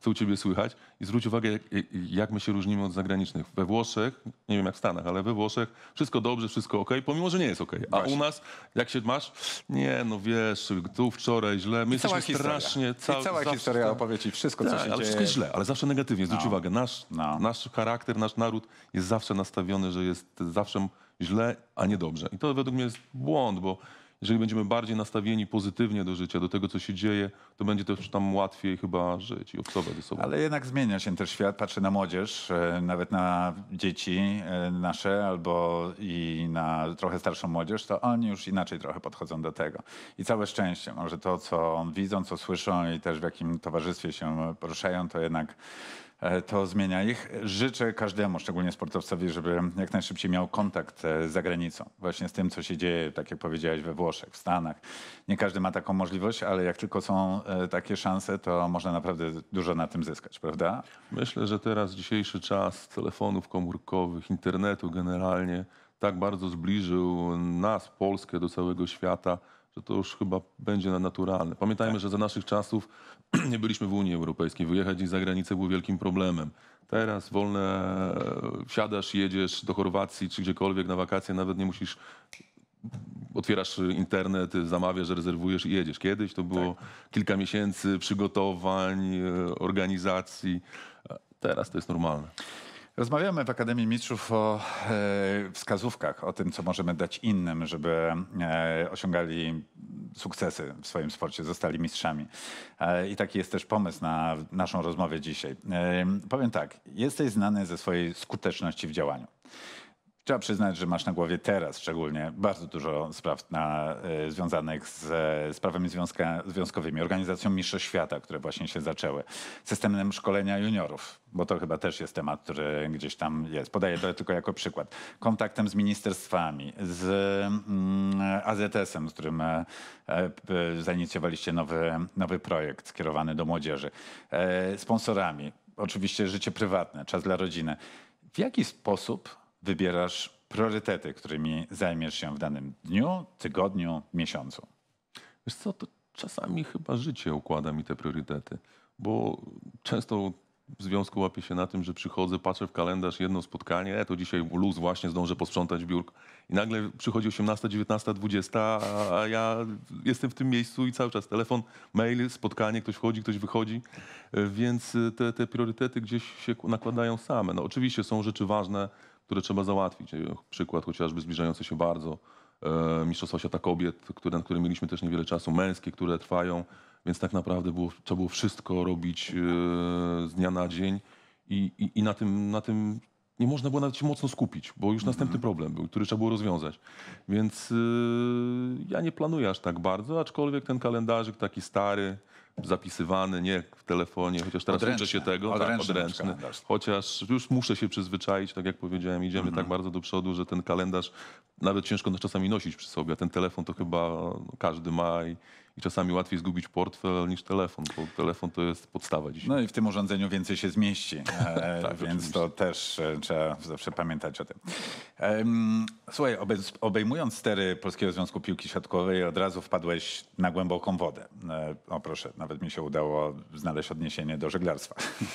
co u ciebie słychać. I zwróć uwagę, jak my się różnimy od zagranicznych. We Włoszech Włoszech, nie wiem jak w Stanach, ale we Włoszech wszystko dobrze, wszystko ok, pomimo, że nie jest ok. A Właśnie. u nas, jak się masz, nie, no wiesz, tu wczoraj źle, my I jesteśmy historia. strasznie... Cała, I cała zawsze, historia opowie ci wszystko, tak, co się ale dzieje. wszystko jest źle, ale zawsze negatywnie, zwróć no. uwagę. Nasz, no. nasz charakter, nasz naród jest zawsze nastawiony, że jest zawsze źle, a nie dobrze. I to według mnie jest błąd, bo jeżeli będziemy bardziej nastawieni pozytywnie do życia, do tego, co się dzieje, to będzie też tam łatwiej chyba żyć i obcować ze sobą. Ale jednak zmienia się też świat. Patrzę na młodzież, e, nawet na dzieci e, nasze albo i na trochę starszą młodzież, to oni już inaczej trochę podchodzą do tego. I całe szczęście, może to, co widzą, co słyszą i też w jakim towarzystwie się poruszają, to jednak E, to zmienia ich. Życzę każdemu, szczególnie sportowcowi, żeby jak najszybciej miał kontakt e, z zagranicą, właśnie z tym, co się dzieje, tak jak powiedziałeś, we Włoszech, w Stanach. Nie każdy ma taką możliwość, ale jak tylko są e, takie szanse, to można naprawdę dużo na tym zyskać, prawda? Myślę, że teraz dzisiejszy czas telefonów komórkowych, internetu generalnie tak bardzo zbliżył nas, Polskę, do całego świata, że to już chyba będzie naturalne. Pamiętajmy, tak. że za naszych czasów nie byliśmy w Unii Europejskiej. Wyjechać gdzieś za granicę było wielkim problemem. Teraz wolne, e, wsiadasz, jedziesz do Chorwacji czy gdziekolwiek na wakacje, nawet nie musisz otwierasz internet, zamawiasz, rezerwujesz i jedziesz. Kiedyś to było tak. kilka miesięcy przygotowań, e, organizacji. E, teraz to jest normalne. Rozmawiamy w Akademii Mistrzów o e, wskazówkach, o tym, co możemy dać innym, żeby e, osiągali sukcesy w swoim sporcie, zostali mistrzami. E, I taki jest też pomysł na naszą rozmowę dzisiaj. Powiem tak, jesteś znany ze swojej skuteczności w działaniu. Trzeba przyznać, że masz na głowie teraz szczególnie bardzo dużo spraw na, y, związanych z, z e, sprawami związka, związkowymi, organizacją Mistrzostw Świata, które właśnie się zaczęły, systemem szkolenia juniorów, bo to chyba też jest temat, który gdzieś tam jest. Podaję to tylko jako przykład. Kontaktem z ministerstwami, z mm, AZS-em, z którym e, zainicjowaliście nowy, nowy projekt skierowany do młodzieży, sponsorami, oczywiście życie prywatne, czas dla rodziny. W jaki sposób wybierasz priorytety, którymi zajmiesz się w danym dniu, tygodniu, miesiącu? Wiesz co, to czasami chyba życie układa mi te priorytety, bo często w związku łapię się na tym, że przychodzę, patrzę w kalendarz, jedno spotkanie, to dzisiaj luz właśnie, zdążę posprzątać biurko. I nagle przychodzi 18, 19, 20, a ja jestem w tym miejscu i cały czas telefon, mail, spotkanie, ktoś wchodzi, ktoś wychodzi, e, więc te, te priorytety gdzieś się nakładają same. No oczywiście są rzeczy ważne, które trzeba załatwić. Przykład chociażby zbliżające się bardzo e, Mistrzostwa Świata Kobiet, które, na które mieliśmy też niewiele czasu, męskie, które trwają, więc tak naprawdę było, trzeba było wszystko robić e, z dnia na dzień i, i, i na, tym, na tym nie można było nawet się mocno skupić, bo już mhm. następny problem był, który trzeba było rozwiązać. Więc e, ja nie planuję aż tak bardzo, aczkolwiek ten kalendarzyk taki stary, zapisywany, nie w telefonie, chociaż teraz odręczne, uczę się tego, odręczne, tak, odręczny. Chociaż już muszę się przyzwyczaić, tak jak powiedziałem, idziemy tak mhm. bardzo do przodu, że ten kalendarz nawet ciężko czasami nosić przy sobie, a ten telefon to chyba no, każdy ma i, i czasami łatwiej zgubić portfel niż telefon, bo telefon to jest podstawa dzisiaj. No i w tym urządzeniu więcej się zmieści, e, tak, więc oczywiście. to też e, trzeba zawsze pamiętać o tym. Słuchaj, obejmując stery Polskiego Związku Piłki Siatkowej od razu wpadłeś na głęboką wodę. E, o proszę, nawet mi się udało znaleźć odniesienie do żeglarstwa.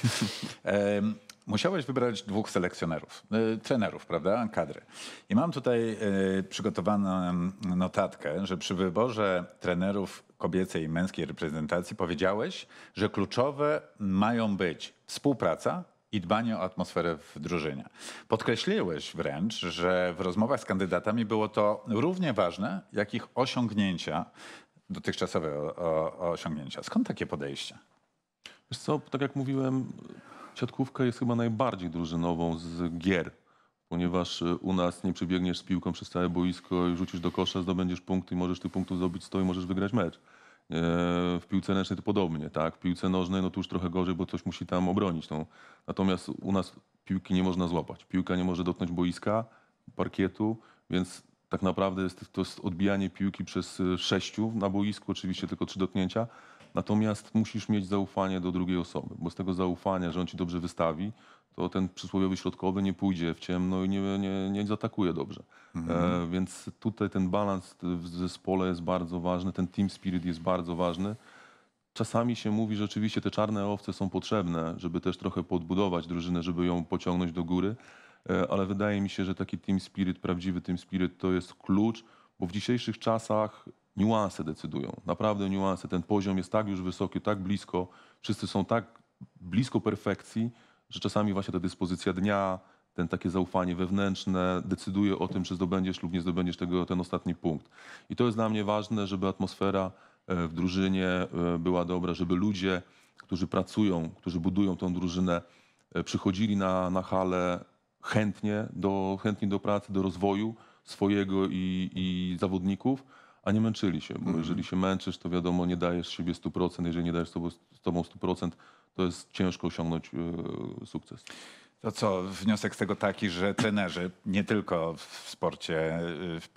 Musiałeś wybrać dwóch selekcjonerów, trenerów, prawda, kadry. I mam tutaj przygotowaną notatkę, że przy wyborze trenerów kobiecej i męskiej reprezentacji powiedziałeś, że kluczowe mają być współpraca i dbanie o atmosferę w drużynie. Podkreśliłeś wręcz, że w rozmowach z kandydatami było to równie ważne, jak ich osiągnięcia, dotychczasowe osiągnięcia. Skąd takie podejście? Wiesz co, tak jak mówiłem, siatkówka jest chyba najbardziej drużynową z gier ponieważ e, u nas nie przebiegniesz z piłką przez całe boisko i rzucisz do kosza, zdobędziesz punkt i możesz tych punktów zrobić 100 i możesz wygrać mecz. E, w piłce nożnej to podobnie, tak? W piłce nożnej no to już trochę gorzej, bo coś musi tam obronić. No. Natomiast u nas piłki nie można złapać. Piłka nie może dotknąć boiska, parkietu, więc tak naprawdę jest, to jest odbijanie piłki przez e, sześciu na boisku, oczywiście tylko trzy dotknięcia. Natomiast musisz mieć zaufanie do drugiej osoby, bo z tego zaufania, że on ci dobrze wystawi, to ten przysłowiowy środkowy nie pójdzie w ciemno i nie, nie, nie zaatakuje dobrze. Mhm. E, więc tutaj ten balans w zespole jest bardzo ważny, ten team spirit jest bardzo ważny. Czasami się mówi, że oczywiście te czarne owce są potrzebne, żeby też trochę podbudować drużynę, żeby ją pociągnąć do góry, e, ale wydaje mi się, że taki team spirit, prawdziwy team spirit to jest klucz, bo w dzisiejszych czasach Niuanse decydują, naprawdę niuanse. Ten poziom jest tak już wysoki, tak blisko, wszyscy są tak blisko perfekcji, że czasami właśnie ta dyspozycja dnia, ten takie zaufanie wewnętrzne decyduje o tym, czy zdobędziesz lub nie zdobędziesz tego, ten ostatni punkt. I to jest dla mnie ważne, żeby atmosfera e, w drużynie e, była dobra, żeby ludzie, którzy pracują, którzy budują tą drużynę, e, przychodzili na, na halę chętnie do, chętnie do pracy, do rozwoju swojego i, i zawodników a nie męczyli się, bo mhm. jeżeli się męczysz, to wiadomo, nie dajesz siebie 100%, jeżeli nie dajesz sobą, 100%, to jest ciężko osiągnąć yy, sukces. To co, wniosek z tego taki, że trenerzy nie tylko w sporcie, e,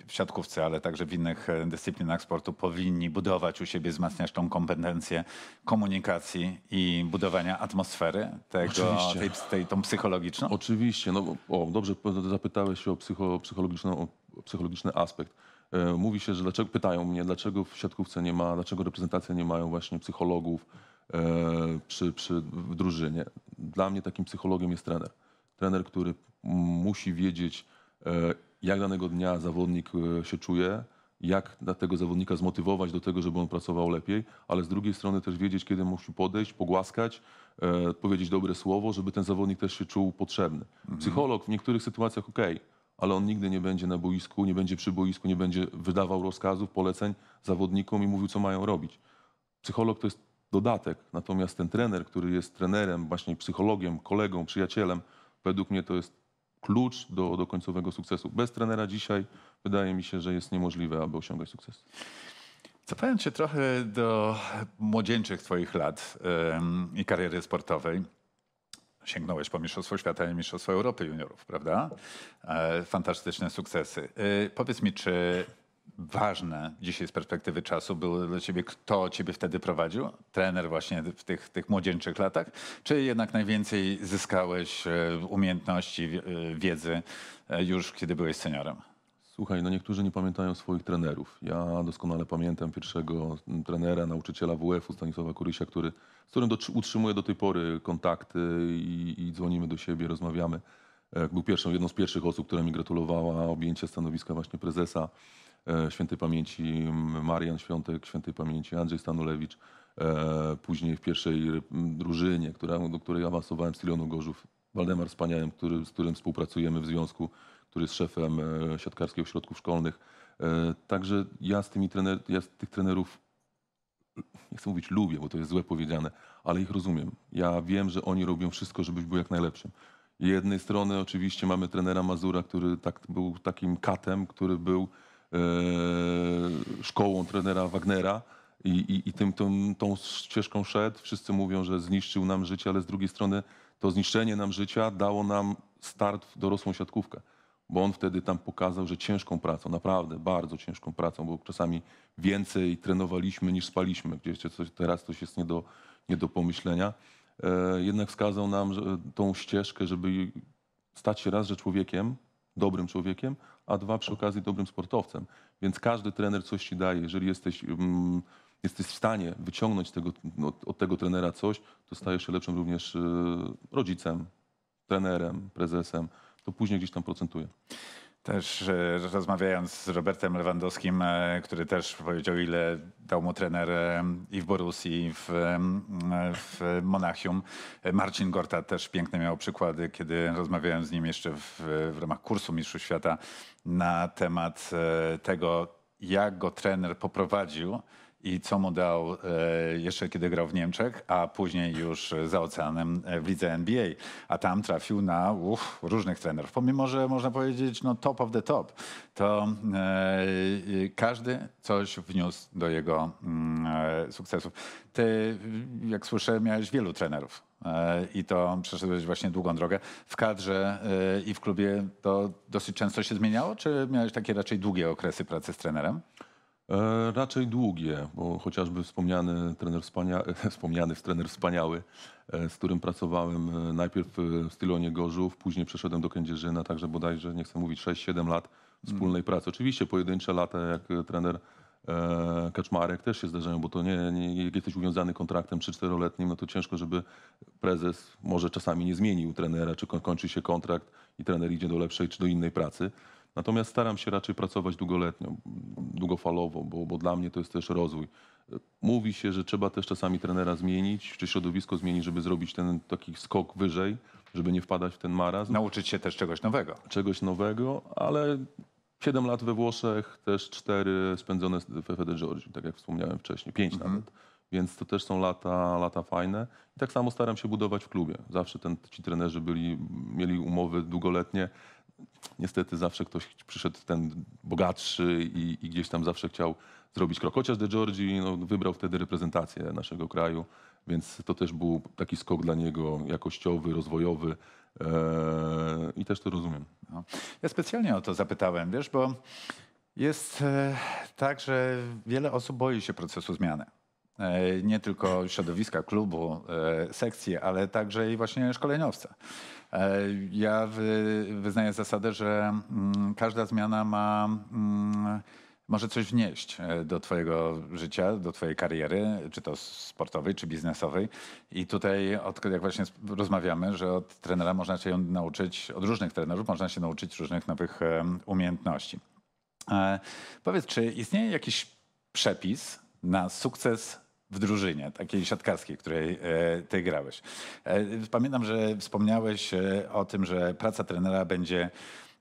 w siatkówce, ale także w innych e, dyscyplinach sportu powinni budować u siebie, wzmacniać tą kompetencję komunikacji i budowania atmosfery, tego, tej, tej, tą psychologiczną? Oczywiście. No, o, dobrze zapytałeś się o psycho, psychologiczną, o psychologiczny aspekt. E, mówi się, że dlaczego, pytają mnie, dlaczego w siatkówce nie ma, dlaczego reprezentacje nie mają właśnie psychologów e, przy, przy w drużynie. Dla mnie takim psychologiem jest trener. Trener, który musi wiedzieć, e, jak danego dnia zawodnik się czuje, jak tego zawodnika zmotywować do tego, żeby on pracował lepiej, ale z drugiej strony też wiedzieć, kiedy musi podejść, pogłaskać, e, powiedzieć dobre słowo, żeby ten zawodnik też się czuł potrzebny. Mhm. Psycholog w niektórych sytuacjach okej. Okay ale on nigdy nie będzie na boisku, nie będzie przy boisku, nie będzie wydawał rozkazów, poleceń zawodnikom i mówił, co mają robić. Psycholog to jest dodatek, natomiast ten trener, który jest trenerem, właśnie psychologiem, kolegą, przyjacielem, według mnie to jest klucz do, do końcowego sukcesu. Bez trenera dzisiaj wydaje mi się, że jest niemożliwe, aby osiągać sukces. Cofając się trochę do młodzieńczych Twoich lat i kariery sportowej, sięgnąłeś po Mistrzostwo Świata i Mistrzostwo Europy Juniorów, prawda? E, fantastyczne sukcesy. E, powiedz mi, czy ważne dzisiaj z perspektywy czasu było dla ciebie, kto ciebie wtedy prowadził? Trener właśnie w tych, tych młodzieńczych latach? Czy jednak najwięcej zyskałeś e, umiejętności, wiedzy już kiedy byłeś seniorem? Słuchaj, no niektórzy nie pamiętają swoich trenerów. Ja doskonale pamiętam pierwszego mm, trenera, nauczyciela WF-u Stanisława Kurysia, który, z którym do, utrzymuję do tej pory kontakty i, i dzwonimy do siebie, rozmawiamy. E, był pierwszą, jedną z pierwszych osób, która mi gratulowała objęcia stanowiska właśnie prezesa e, świętej pamięci Marian Świątek, świętej pamięci Andrzej Stanulewicz. E, później w pierwszej mm, drużynie, która, do której awansowałem z Gorzów, Waldemar Spaniałem, który, z którym współpracujemy w związku który jest szefem e, siatkarskich ośrodków szkolnych. E, także ja z tymi trener, ja z tych trenerów, nie chcę mówić lubię, bo to jest złe powiedziane, ale ich rozumiem. Ja wiem, że oni robią wszystko, żebyś był jak najlepszym. Jednej strony oczywiście mamy trenera Mazura, który tak, był takim katem, który był e, szkołą trenera Wagnera i, i, i tym, tą, tą ścieżką szedł. Wszyscy mówią, że zniszczył nam życie, ale z drugiej strony to zniszczenie nam życia dało nam start w dorosłą siatkówkę bo on wtedy tam pokazał, że ciężką pracą, naprawdę bardzo ciężką pracą, bo czasami więcej trenowaliśmy niż spaliśmy, gdzieś coś, teraz coś jest nie do, nie do pomyślenia. E, jednak wskazał nam że, tą ścieżkę, żeby stać się raz, że człowiekiem, dobrym człowiekiem, a dwa przy okazji dobrym sportowcem. Więc każdy trener coś ci daje. Jeżeli jesteś, mm, jesteś w stanie wyciągnąć tego, od, no, od, tego trenera coś, to stajesz się lepszym również y, rodzicem, trenerem, prezesem to później gdzieś tam procentuje. Też e, rozmawiając z Robertem Lewandowskim, e, który też powiedział, ile dał mu trener e, i w Borusii, i w, w Monachium. Marcin Gorta też piękne miał przykłady, kiedy rozmawiałem z nim jeszcze w, w ramach kursu Mistrzów Świata na temat tego, jak go trener poprowadził i co mu dał e, jeszcze kiedy grał w Niemczech, a później już za oceanem e, w lidze NBA. A tam trafił na uf, różnych trenerów. Pomimo, że można powiedzieć no top of the top, to e, każdy coś wniósł do jego mm, sukcesów. Ty, jak słyszę, miałeś wielu trenerów i to przeszedłeś właśnie długą drogę. W kadrze i w klubie to dosyć często się zmieniało, czy miałeś takie raczej długie okresy pracy z trenerem? E, raczej długie, bo chociażby wspomniany trener, wspomniany trener wspaniały, e, z którym pracowałem e, najpierw w Stylonie Gorzów, później przeszedłem do Kędzierzyna, także bodajże, nie chcę mówić, 6-7 lat wspólnej hmm. pracy. Oczywiście pojedyncze lata, jak trener Kaczmarek też się zdarzają, bo to nie, nie jak jesteś uwiązany kontraktem 3-4-letnim, no to ciężko, żeby prezes może czasami nie zmienił trenera, czy kończy się kontrakt i trener idzie do lepszej, czy do innej pracy. Natomiast staram się raczej pracować długoletnio, długofalowo, bo, bo dla mnie to jest też rozwój. Mówi się, że trzeba też czasami trenera zmienić, czy środowisko zmienić, żeby zrobić ten taki skok wyżej, żeby nie wpadać w ten marazm. Nauczyć się też czegoś nowego. Czegoś nowego, ale 7 lat we Włoszech, też 4 spędzone w Fede Giorgi, tak jak wspomniałem wcześniej, 5 mhm. nawet. Więc to też są lata, lata fajne. I tak samo staram się budować w klubie. Zawsze ten, ci trenerzy byli, mieli umowy długoletnie niestety zawsze ktoś przyszedł ten bogatszy i, i gdzieś tam zawsze chciał zrobić krok. Chociaż De Giorgi no, wybrał wtedy reprezentację naszego kraju, więc to też był taki skok dla niego jakościowy, rozwojowy. Eee, I też to rozumiem. No. Ja specjalnie o to zapytałem, wiesz, bo jest e, tak, że wiele osób boi się procesu zmiany. E, nie tylko środowiska, klubu, e, sekcji, ale także i właśnie szkoleniowca. E, ja wyznaję zasadę, że mm, każda zmiana ma mm, może coś wnieść do Twojego życia, do Twojej kariery, czy to sportowej, czy biznesowej. I tutaj, jak właśnie rozmawiamy, że od trenera można się nauczyć, od różnych trenerów można się nauczyć różnych nowych umiejętności. Powiedz, czy istnieje jakiś przepis na sukces w drużynie, takiej siatkarskiej, której e, ty grałeś. E, pamiętam, że wspomniałeś e, o tym, że praca trenera będzie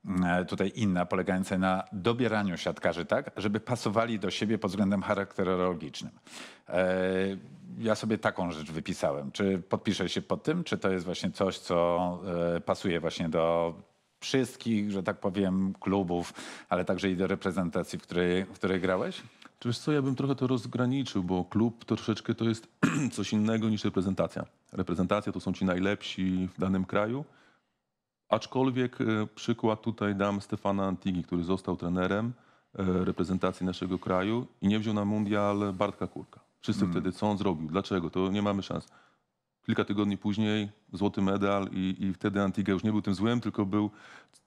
mm, tutaj inna, polegająca na dobieraniu siatkarzy tak, żeby pasowali do siebie pod względem charakterologicznym. Ja sobie taką rzecz wypisałem. Czy podpiszę się pod tym, czy to jest właśnie coś, co pasuje właśnie do wszystkich, że tak powiem, klubów, ale także i do reprezentacji, w której, w której grałeś? Czy wiesz co, ja bym trochę to rozgraniczył, bo klub to troszeczkę to jest coś innego niż reprezentacja. Reprezentacja to są ci najlepsi w danym kraju. Aczkolwiek e, przykład tutaj dam Stefana Antigi, który został trenerem e, reprezentacji naszego kraju i nie wziął na mundial Bartka Kurka. Wszyscy mm. wtedy, co on zrobił, dlaczego, to nie mamy szans. Kilka tygodni później złoty medal i, i wtedy Antigua już nie był tym złym, tylko był,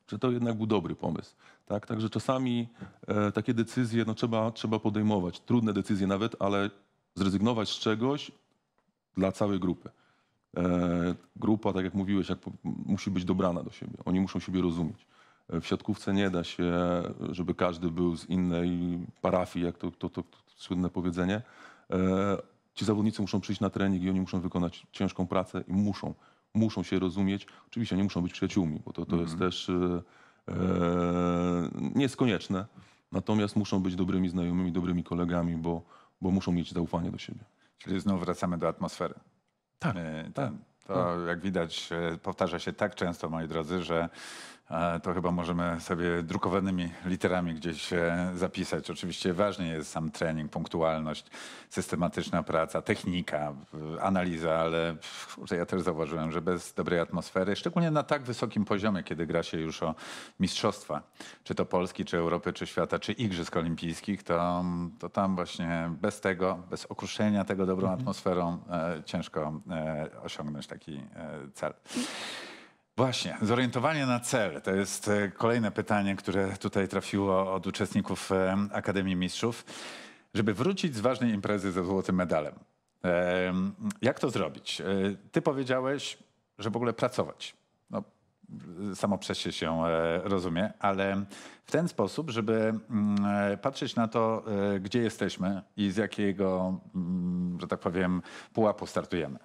że to jednak był dobry pomysł. Tak? Także czasami e, takie decyzje no, trzeba, trzeba podejmować, trudne decyzje nawet, ale zrezygnować z czegoś dla całej grupy. E, grupa, tak jak mówiłeś, jak, musi być dobrana do siebie. Oni muszą siebie rozumieć. E, w siatkówce nie da się, żeby każdy był z innej parafii, jak to, to, to, to słynne powiedzenie. E, ci zawodnicy muszą przyjść na trening i oni muszą wykonać ciężką pracę i muszą, muszą się rozumieć. Oczywiście nie muszą być przyjaciółmi, bo to, to mm -hmm. jest mhm. też... E, Eee, nie jest konieczne, natomiast muszą być dobrymi znajomymi, dobrymi kolegami, bo, bo muszą mieć zaufanie do siebie. Czyli znowu wracamy do atmosfery. Tak, eee, tak. tak. To tak. jak widać e, powtarza się tak często, moi drodzy, że to chyba możemy sobie drukowanymi literami gdzieś e, zapisać. Oczywiście ważny jest sam trening, punktualność, systematyczna praca, technika, analiza, ale ja też zauważyłem, że bez dobrej atmosfery, szczególnie na tak wysokim poziomie, kiedy gra się już o mistrzostwa, czy to Polski, czy Europy, czy świata, czy Igrzysk Olimpijskich, to, to tam właśnie bez tego, bez okruszenia tego dobrą mhm. atmosferą e, ciężko e, osiągnąć taki e, cel. Właśnie, zorientowanie na cel to jest e, kolejne pytanie, które tutaj trafiło od uczestników e, Akademii Mistrzów. Żeby wrócić z ważnej imprezy ze złotym medalem, e, jak to zrobić? Ty powiedziałeś, że w ogóle pracować. No, samo przez się, się rozumie, ale w ten sposób, żeby mm, patrzeć na to, gdzie jesteśmy i z jakiego, mm, że tak powiem, pułapu startujemy.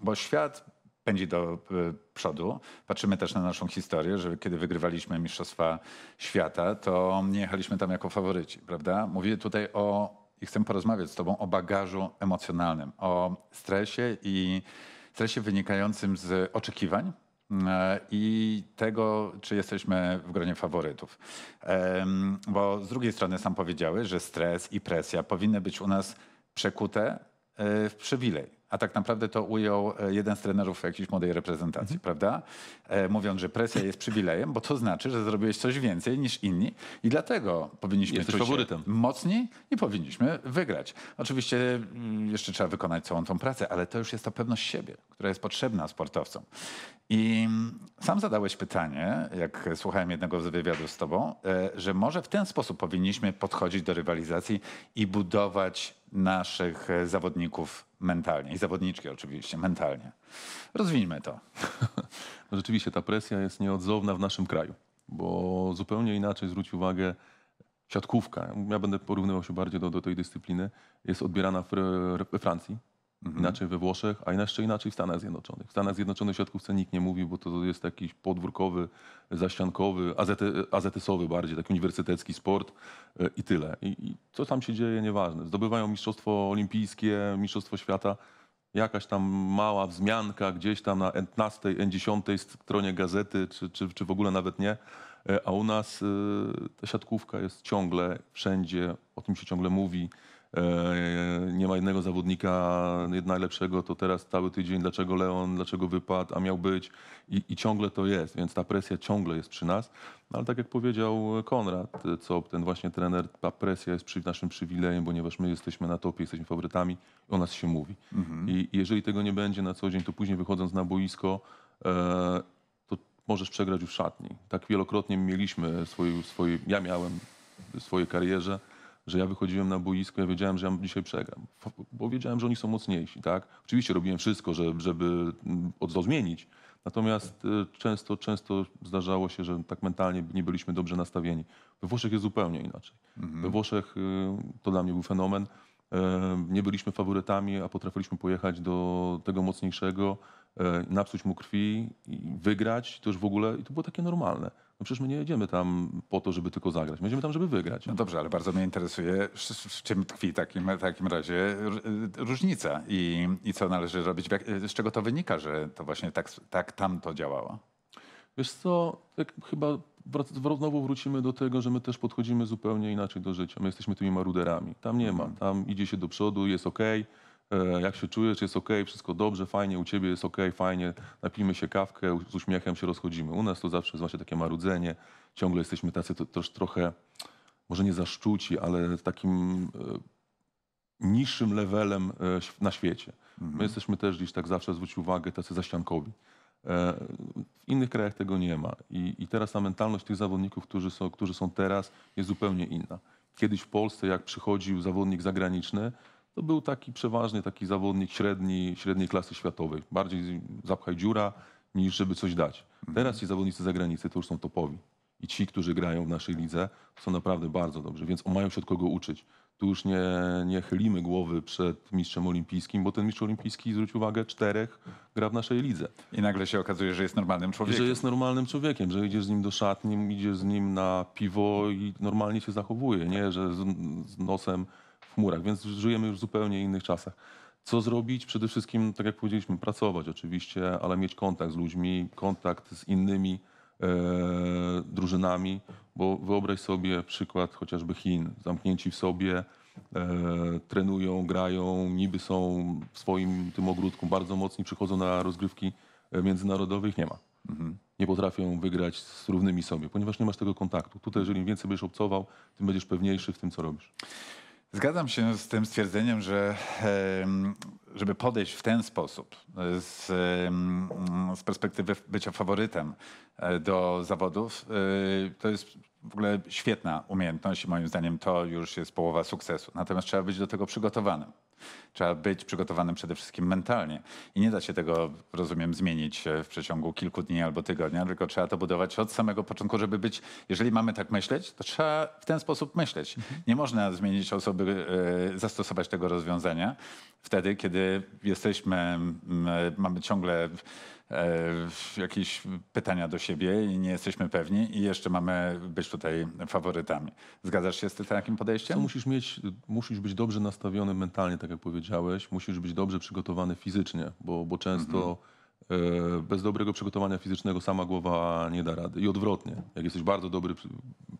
Bo świat pędzi do y, przodu. Patrzymy też na naszą historię, że kiedy wygrywaliśmy Mistrzostwa Świata, to nie jechaliśmy tam jako faworyci, prawda? Mówię tutaj o, i chcę porozmawiać z Tobą o bagażu emocjonalnym, o stresie i stresie wynikającym z oczekiwań mm, e, i tego, czy jesteśmy w gronie faworytów. Bo z drugiej strony sam powiedziały, że stres i presja powinny być u nas przekute e, w przywilej a tak naprawdę to ujął e, jeden z trenerów jakiejś młodej reprezentacji, mhm. prawda? E, mówiąc, że presja jest przywilejem, bo to znaczy, że zrobiłeś coś więcej niż inni i dlatego powinniśmy Jesteś czuć faworytem. mocni i powinniśmy wygrać. Oczywiście mm, jeszcze trzeba wykonać całą tą pracę, ale to już jest ta pewność siebie, która jest potrzebna sportowcom. I mm, sam zadałeś pytanie, jak słuchałem jednego z wywiadów z tobą, e, że może w ten sposób powinniśmy podchodzić do rywalizacji i budować naszych e, zawodników mentalnie i zawodniczki oczywiście mentalnie. Rozwijmy to. Rzeczywiście ta presja jest nieodzowna w naszym kraju, bo zupełnie inaczej zwróć uwagę siatkówka, ja będę porównywał się bardziej do, do tej dyscypliny, jest odbierana w, we Francji, Mhm. Inaczej we Włoszech, a jeszcze inaczej w Stanach Zjednoczonych. W Stanach Zjednoczonych siatkówce nikt nie mówi, bo to jest jakiś podwórkowy, zaściankowy, azety, azetysowy bardziej, taki uniwersytecki sport e, i tyle. I, I co tam się dzieje, nieważne. Zdobywają mistrzostwo olimpijskie, mistrzostwo świata. Jakaś tam mała wzmianka gdzieś tam na 15, 10 stronie gazety, czy, czy, czy w ogóle nawet nie. E, a u nas e, ta siatkówka jest ciągle wszędzie, o tym się ciągle mówi. E, nie ma jednego zawodnika najlepszego, to teraz cały tydzień, dlaczego Leon, dlaczego wypadł, a miał być i, i ciągle to jest, więc ta presja ciągle jest przy nas. No, ale tak jak powiedział Konrad, co ten właśnie trener, ta presja jest przy, naszym przywilejem, ponieważ my jesteśmy na topie, jesteśmy faworytami, o nas się mówi. Mhm. I jeżeli tego nie będzie na co dzień, to później wychodząc na boisko, e, to możesz przegrać już szatni. Tak wielokrotnie mieliśmy swoje, swoje ja miałem w swojej karierze, że ja wychodziłem na boisko, ja wiedziałem, że ja dzisiaj przegram, bo wiedziałem, że oni są mocniejsi, tak? Oczywiście robiłem wszystko, żeby, mm, to zmienić, natomiast y, często, często zdarzało się, że tak mentalnie nie byliśmy dobrze nastawieni. We Włoszech jest zupełnie inaczej. Mhm. We Włoszech y, to dla mnie był fenomen, nie byliśmy faworytami, a potrafiliśmy pojechać do tego mocniejszego, napsuć mu krwi, i wygrać to już w ogóle i to było takie normalne. No przecież my nie jedziemy tam po to, żeby tylko zagrać. My jedziemy tam, żeby wygrać. No dobrze, ale bardzo mnie interesuje, w czym tkwi w takim, takim razie y, różnica i, i co należy robić, y, z czego to wynika, że to właśnie tak, tak tam to działało? Wiesz co, tak chyba znowu wrócimy do tego, że my też podchodzimy zupełnie inaczej do życia. My jesteśmy tymi maruderami. Tam nie ma. Mhm. Tam idzie się do przodu, jest ok. E, jak się czujesz, jest ok, wszystko dobrze, fajnie, u ciebie jest ok, fajnie, napijmy się kawkę, z uśmiechem się rozchodzimy. U nas to zawsze jest właśnie takie marudzenie, ciągle jesteśmy tacy to, też trochę, może nie zaszczuci, ale takim e, niższym levelem e, na świecie. My mhm. jesteśmy też gdzieś tak zawsze zwróć uwagę, tacy zaściankowi. E, w innych krajach tego nie ma. I, i teraz ta mentalność tych zawodników, którzy są, którzy są teraz, jest zupełnie inna. Kiedyś w Polsce, jak przychodził zawodnik zagraniczny, to był taki przeważnie taki zawodnik średni, średniej klasy światowej. Bardziej zapchaj dziura, niż żeby coś dać. Mhm. Teraz ci zawodnicy zagranicy to już są topowi. I ci, którzy grają w naszej lidze, są naprawdę bardzo dobrzy, więc mają się od kogo uczyć tu już nie, nie chylimy głowy przed mistrzem olimpijskim, bo ten mistrz olimpijski, zwróć uwagę, czterech gra w naszej lidze. I nagle się okazuje, że jest normalnym człowiekiem. Że jest normalnym człowiekiem, że idzie z nim do szatni, idzie z nim na piwo i normalnie się zachowuje, nie, że z, z nosem w chmurach, więc żyjemy już w zupełnie innych czasach. Co zrobić? Przede wszystkim, tak jak powiedzieliśmy, pracować oczywiście, ale mieć kontakt z ludźmi, kontakt z innymi E, drużynami, bo wyobraź sobie przykład chociażby Chin, zamknięci w sobie, E, trenują, grają, niby są w swoim tym ogródku bardzo mocni, przychodzą na rozgrywki e, międzynarodowych, nie ma. Mhm. Nie potrafią wygrać z równymi sobie, ponieważ nie masz tego kontaktu. Tutaj, jeżeli im więcej będziesz obcował, tym będziesz pewniejszy w tym, co robisz. Zgadzam się z tym stwierdzeniem, że żeby podejść w ten sposób, z, z perspektywy bycia faworytem e, do zawodów, e, to jest w ogóle świetna umiejętność i moim zdaniem to już jest połowa sukcesu. Natomiast trzeba być do tego przygotowanym. Trzeba być przygotowanym przede wszystkim mentalnie. I nie da się tego, rozumiem, zmienić e, w przeciągu kilku dni albo tygodnia, tylko trzeba to budować od samego początku, żeby być, jeżeli mamy tak myśleć, to trzeba w ten sposób myśleć. Mhm. Nie można zmienić osoby, e, zastosować tego rozwiązania wtedy, kiedy jesteśmy, mm, e, mamy ciągle jakieś pytania do siebie i nie jesteśmy pewni i jeszcze mamy być tutaj faworytami. Zgadzasz się z tym takim podejściem? Co musisz mieć, musisz być dobrze nastawiony mentalnie, tak jak powiedziałeś, musisz być dobrze przygotowany fizycznie, bo, bo często... Mhm E, bez dobrego przygotowania fizycznego sama głowa nie da rady. I odwrotnie, jak jesteś bardzo dobry,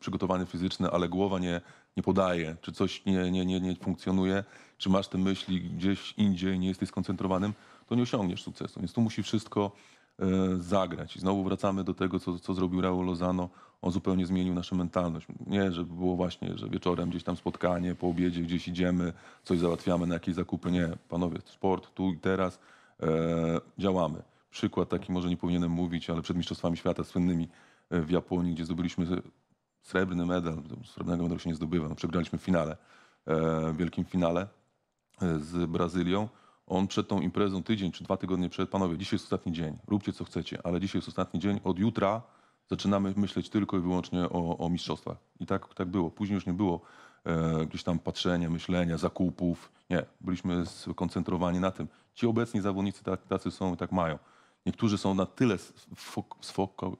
przygotowany fizyczny, ale głowa nie, nie podaje, czy coś nie, nie, nie, nie funkcjonuje, czy masz te myśli gdzieś indziej, nie jesteś skoncentrowanym, to nie osiągniesz sukcesu. Więc tu musi wszystko e, zagrać. I znowu wracamy do tego, co, co zrobił Raul Lozano. On zupełnie zmienił naszą mentalność. Nie, żeby było właśnie, że wieczorem gdzieś tam spotkanie, po obiedzie gdzieś idziemy, coś załatwiamy na jakieś zakupy. Nie, panowie, sport tu i teraz, e, działamy przykład taki, może nie powinienem mówić, ale przed Mistrzostwami Świata słynnymi e, w Japonii, gdzie zdobyliśmy srebrny medal, no, srebrnego medalu się nie zdobywa, no, przegraliśmy w finale, e, w wielkim finale e, z Brazylią. On przed tą imprezą tydzień czy dwa tygodnie przed, panowie, dzisiaj jest ostatni dzień, róbcie co chcecie, ale dzisiaj jest ostatni dzień, od jutra zaczynamy myśleć tylko i wyłącznie o, o mistrzostwach. I tak, tak było. Później już nie było e, gdzieś tam patrzenia, myślenia, zakupów. Nie, byliśmy skoncentrowani na tym. Ci obecni zawodnicy tak, tacy są i tak mają. Niektórzy są na tyle sfoko,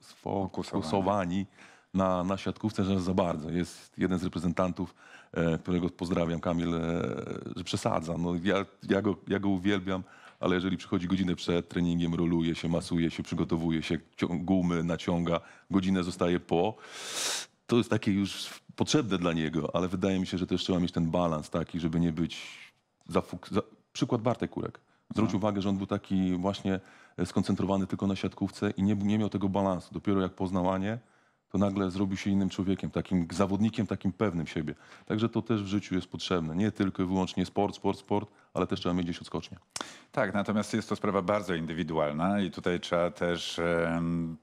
sfokusowani na, na siatkówce, że za bardzo. Jest jeden z reprezentantów, e, którego pozdrawiam, Kamil, e, że przesadza. No, ja, ja, go, ja go uwielbiam, ale jeżeli przychodzi godzinę przed treningiem, roluje się, masuje się, przygotowuje się, gumy naciąga, godzinę zostaje po, to jest takie już potrzebne dla niego, ale wydaje mi się, że też trzeba mieć ten balans taki, żeby nie być... Za, za, przykład Bartek Kurek Zwróć uwagę, że on był taki właśnie e, skoncentrowany tylko na siatkówce i nie, nie miał tego balansu. Dopiero jak poznał Anię, to nagle zrobił się innym człowiekiem, takim zawodnikiem, takim pewnym siebie. Także to też w życiu jest potrzebne. Nie tylko i wyłącznie sport, sport, sport, ale też trzeba mieć gdzieś odskocznie. Tak, natomiast jest to sprawa bardzo indywidualna i tutaj trzeba też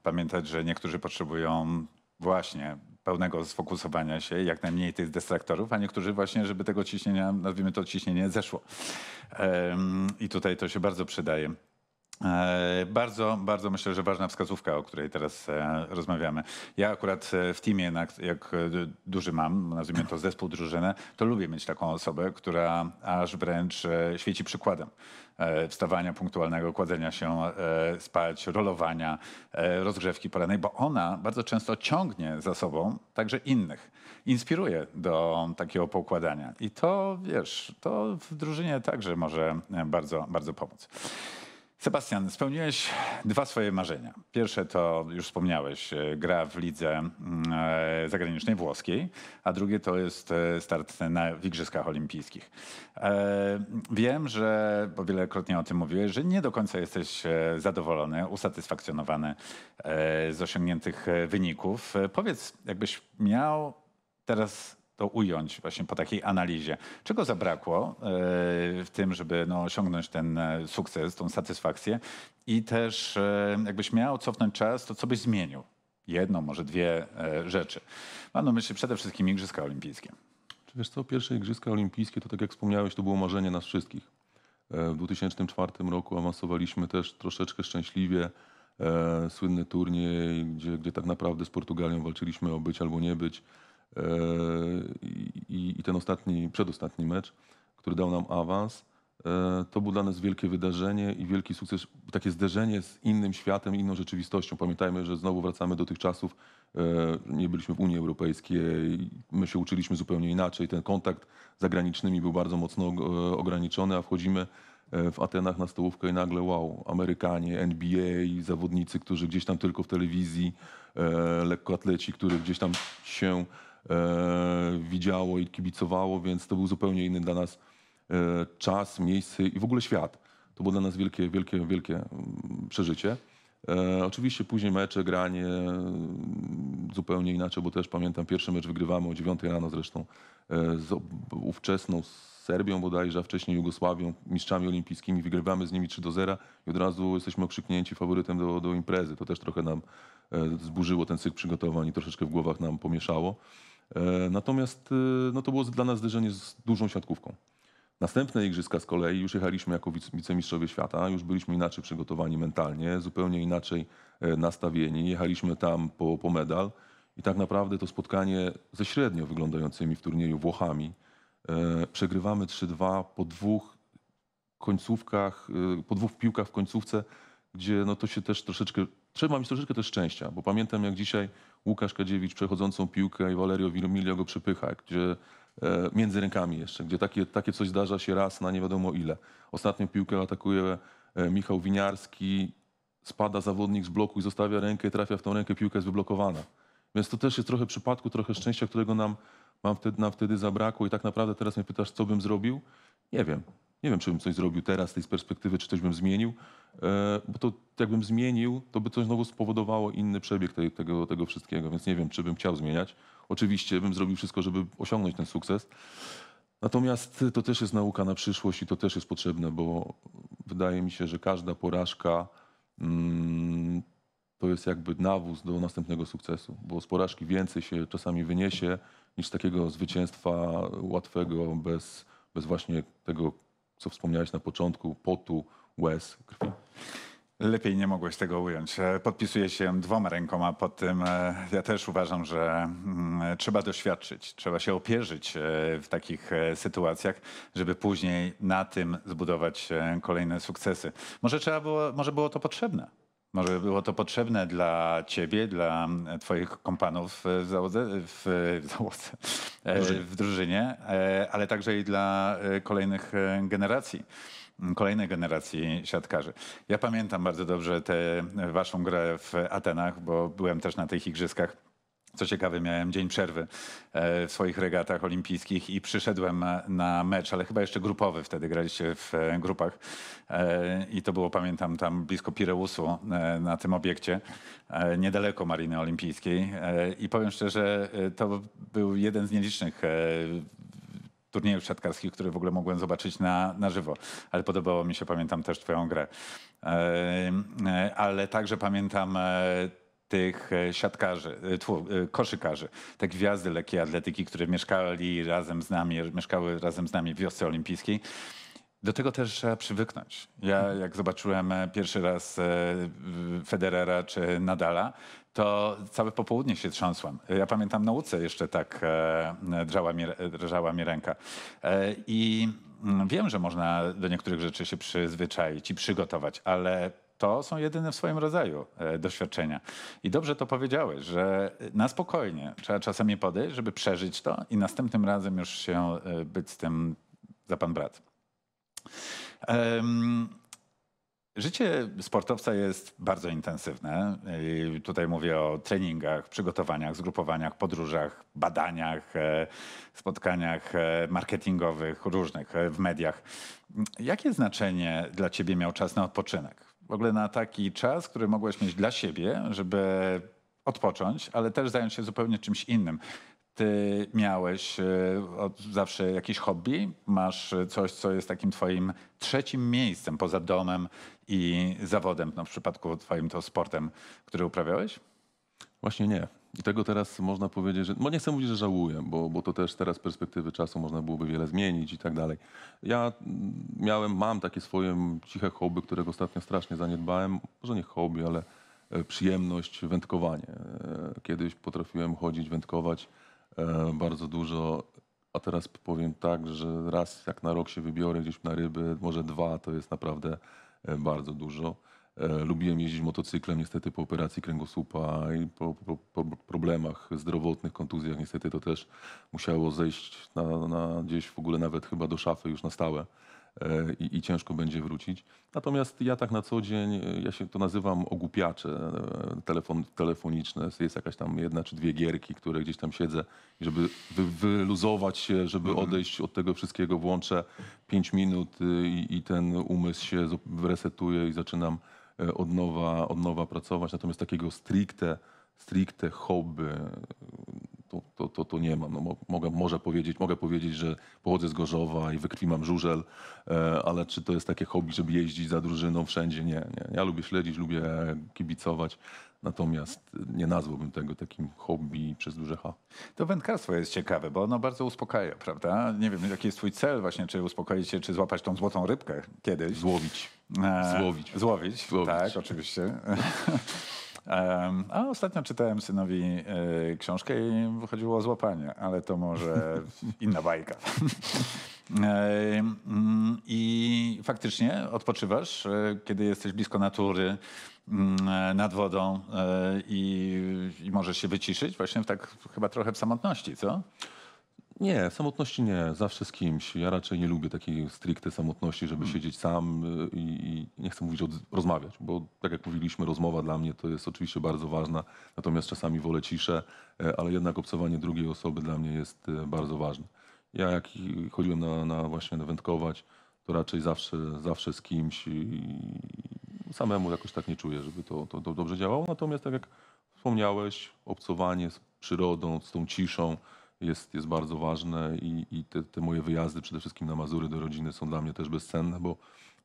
pamiętać, że niektórzy potrzebują właśnie pełnego sfokusowania się, jak najmniej tych dystraktorów, a niektórzy właśnie, żeby tego ciśnienia, nazwijmy to ciśnienie, zeszło. I tutaj to się bardzo przydaje. E, bardzo, bardzo myślę, że ważna wskazówka, o której teraz e, rozmawiamy. Ja akurat e, w teamie, jak duży mam, nazwijmy to zespół, drużynę, to lubię mieć taką osobę, która aż wręcz świeci przykładem. E, wstawania punktualnego, kładzenia się e, spać, rolowania, e, rozgrzewki porannej, bo ona bardzo często ciągnie za sobą także innych. Inspiruje do takiego poukładania. I to, wiesz, to w drużynie także może bardzo, bardzo pomóc. Sebastian, spełniłeś dwa swoje marzenia. Pierwsze to, już wspomniałeś, e, gra w lidze mm, e, zagranicznej włoskiej, a drugie to jest e, start na w Igrzyskach Olimpijskich. Wiem, że, bo wielokrotnie o tym mówiłeś, że nie do końca jesteś zadowolony, usatysfakcjonowany z osiągniętych wyników. Powiedz, jakbyś miał teraz to ująć właśnie po takiej analizie. Czego zabrakło e, w tym, żeby no, osiągnąć ten e, sukces, tą satysfakcję i też e, jakbyś miał cofnąć czas, to co byś zmienił? Jedną, może dwie rzeczy. Mam na myśli przede wszystkim Igrzyska Olimpijskie. Czy wiesz co, pierwsze Igrzyska Olimpijskie, to tak jak wspomniałeś, to było marzenie nas wszystkich. W 2004 roku amasowaliśmy też troszeczkę szczęśliwie. E, słynny turniej, gdzie, gdzie tak naprawdę z Portugalią walczyliśmy o być albo nie być. E, i, i ten ostatni, przedostatni mecz, który dał nam awans, e, to było dla nas wielkie wydarzenie i wielki sukces, takie zderzenie z innym światem, inną rzeczywistością. Pamiętajmy, że znowu wracamy do tych czasów, e, nie byliśmy w Unii Europejskiej, my się uczyliśmy zupełnie inaczej, ten kontakt z zagranicznymi był bardzo mocno ograniczony, a wchodzimy w Atenach na stołówkę i nagle wow, Amerykanie, NBA, zawodnicy, którzy gdzieś tam tylko w telewizji, lekkoatleci, którzy gdzieś tam się E, widziało i kibicowało, więc to był zupełnie inny dla nas e, czas, miejsce i w ogóle świat. To było dla nas wielkie, wielkie, wielkie mm, przeżycie. E, oczywiście później mecze, granie mm, zupełnie inaczej, bo też pamiętam pierwszy mecz wygrywamy o 9 rano zresztą z ówczesną Serbią bodajże, a wcześniej Jugosławią, mistrzami olimpijskimi. Wygrywamy z nimi 3 do 0 i od razu jesteśmy okrzyknięci faworytem do, do imprezy. To też trochę nam zburzyło ten cykl przygotowań i troszeczkę w głowach nam pomieszało. E, natomiast e, no to było dla nas zderzenie z dużą siatkówką. Następne igrzyska z kolei już jechaliśmy jako wicemistrzowie świata, już byliśmy inaczej przygotowani mentalnie, zupełnie inaczej e, nastawieni. Jechaliśmy tam po, po medal i tak naprawdę to spotkanie ze średnio wyglądającymi w turnieju Włochami przegrywamy 3-2 po dwóch końcówkach, po dwóch piłkach w końcówce, gdzie no to się też troszeczkę, trzeba mieć troszeczkę też szczęścia, bo pamiętam jak dzisiaj Łukasz Kadziewicz przechodzącą piłkę i Valerio Wilmilio go przepycha, gdzie e, między rękami jeszcze, gdzie takie, takie coś zdarza się raz na nie wiadomo ile. Ostatnią piłkę atakuje e, Michał Winiarski, spada zawodnik z bloku i zostawia rękę, trafia w tą rękę, piłka jest wyblokowana. Więc to też jest trochę przypadku, trochę szczęścia, którego nam, nam wtedy, nam wtedy zabrakło i tak naprawdę teraz mnie pytasz, co bym zrobił? Nie wiem. Nie wiem, czy bym coś zrobił teraz z tej perspektywy, czy coś bym zmienił, e, bo to jakbym zmienił, to by coś znowu spowodowało inny przebieg tej, tego, tego wszystkiego, więc nie wiem, czy bym chciał zmieniać. Oczywiście bym zrobił wszystko, żeby osiągnąć ten sukces. Natomiast to też jest nauka na przyszłość i to też jest potrzebne, bo wydaje mi się, że każda porażka mm, to jest jakby nawóz do następnego sukcesu, bo z porażki więcej się czasami wyniesie niż takiego zwycięstwa łatwego, bez, bez właśnie tego co wspomniałeś na początku, potu, łez, krwi? Lepiej nie mogłeś tego ująć. E, podpisuję się dwoma rękoma pod tym. E, ja też uważam, że mm, e, trzeba doświadczyć, trzeba się opierzyć w takich sytuacjach, żeby później na tym zbudować kolejne sukcesy. Może, trzeba było, może było to potrzebne może było to potrzebne dla ciebie, dla twoich kompanów w załodze, w, załodze, w drużynie, e, e, ale także i dla e, kolejnych generacji kolejnej generacji siatkarzy. Ja pamiętam bardzo dobrze tę waszą grę w Atenach, bo byłem też na tych igrzyskach. Co ciekawe, miałem dzień przerwy e, w swoich regatach olimpijskich i przyszedłem na mecz, ale chyba jeszcze grupowy, wtedy graliście w e, grupach e, i to było, pamiętam, tam blisko Pireusu na tym obiekcie, niedaleko Mariny Olimpijskiej i powiem szczerze, to był jeden z nielicznych turniejów siatkarskich, które w ogóle mogłem zobaczyć na, na żywo. Ale podobało mi się, pamiętam też twoją grę. Ale także pamiętam tych e, siatkarzy, e, e, koszykarzy, te gwiazdy lekkiej atletyki, które mieszkali razem z nami, mieszkały razem z nami w wiosce olimpijskiej. Do tego też trzeba przywyknąć. Ja jak zobaczyłem pierwszy raz Federera czy Nadala, to całe popołudnie się trząsłem. Ja pamiętam na jeszcze tak drżała mi, drżała mi ręka. I mm, wiem, że można do niektórych rzeczy się przyzwyczaić i przygotować, ale to są jedyne w swoim rodzaju e, doświadczenia. I dobrze to powiedziałeś, że na spokojnie trzeba czasami podejść, żeby przeżyć to i następnym razem już się e, być z tym za pan brat. Życie sportowca jest bardzo intensywne. I tutaj mówię o treningach, przygotowaniach, zgrupowaniach, podróżach, badaniach, e, spotkaniach marketingowych, różnych w mediach. Jakie znaczenie dla ciebie miał czas na odpoczynek? w ogóle na taki czas, który mogłeś mieć dla siebie, żeby odpocząć, ale też zająć się zupełnie czymś innym. Ty miałeś e, od zawsze jakieś hobby? Masz coś, co jest takim twoim trzecim miejscem poza domem i zawodem? No w przypadku twoim to sportem, który uprawiałeś? Właśnie nie. I tego teraz można powiedzieć, że. No nie chcę mówić, że żałuję, bo, bo to też teraz z perspektywy czasu można byłoby wiele zmienić i tak dalej. Ja miałem, mam takie swoje ciche hobby, którego ostatnio strasznie zaniedbałem. Może nie hobby, ale e, przyjemność wędkowanie. E, kiedyś potrafiłem chodzić, wędkować e, bardzo dużo, a teraz powiem tak, że raz jak na rok się wybiorę gdzieś na ryby, może dwa to jest naprawdę bardzo dużo. E, lubiłem jeździć motocyklem, niestety po operacji kręgosłupa i po, po, po problemach zdrowotnych, kontuzjach, niestety to też musiało zejść na, na gdzieś w ogóle nawet chyba do szafy już na stałe. E, I, i, ciężko będzie wrócić. Natomiast ja tak na co dzień, e, ja się to nazywam ogłupiacze telefon, telefoniczne. Jest jakaś tam jedna czy dwie gierki, które gdzieś tam siedzę i żeby wy, wyluzować się, żeby mhm. odejść od tego wszystkiego, włączę pięć minut y, i, i ten umysł się resetuje i zaczynam E, od nowa, od nowa pracować. Natomiast takiego stricte, stricte hobby, to, to, to, to nie mam. No, mogę, może powiedzieć, mogę powiedzieć, że pochodzę z Gorzowa i wykrwimam żużel, e, ale czy to jest takie hobby, żeby jeździć za drużyną wszędzie? Nie, nie. Ja lubię śledzić, lubię kibicować, natomiast nie nazwałbym tego takim hobby przez duże H. To wędkarstwo jest ciekawe, bo ono bardzo uspokaja, prawda? Nie wiem, jaki jest twój cel właśnie, czy uspokoić się, czy złapać tą złotą rybkę kiedyś. Złowić. E, złowić. Złowić, Złowić. tak, oczywiście. A ostatnio czytałem synowi e, książkę i wychodziło o złapanie, ale to może inna bajka. Mm, I faktycznie odpoczywasz, e, kiedy jesteś blisko natury, mm, e, nad wodą i, i możesz się wyciszyć właśnie w tak chyba trochę w samotności, co? Nie, samotności nie, zawsze z kimś. Ja raczej nie lubię takiej stricte samotności, żeby hmm. siedzieć sam y, i, i nie chcę mówić od, rozmawiać, bo tak jak mówiliśmy, rozmowa dla mnie to jest oczywiście bardzo ważna, natomiast czasami wolę ciszę, e, ale jednak obcowanie drugiej osoby dla mnie jest e, bardzo ważne. Ja jak chodziłem na, na właśnie na wędkować, to raczej zawsze, zawsze z kimś i, i samemu jakoś tak nie czuję, żeby to, to, to dobrze działało. Natomiast tak jak wspomniałeś, obcowanie z przyrodą, z tą ciszą, jest, jest bardzo ważne i, i te, te moje wyjazdy przede wszystkim na Mazury do rodziny są dla mnie też bezcenne, bo,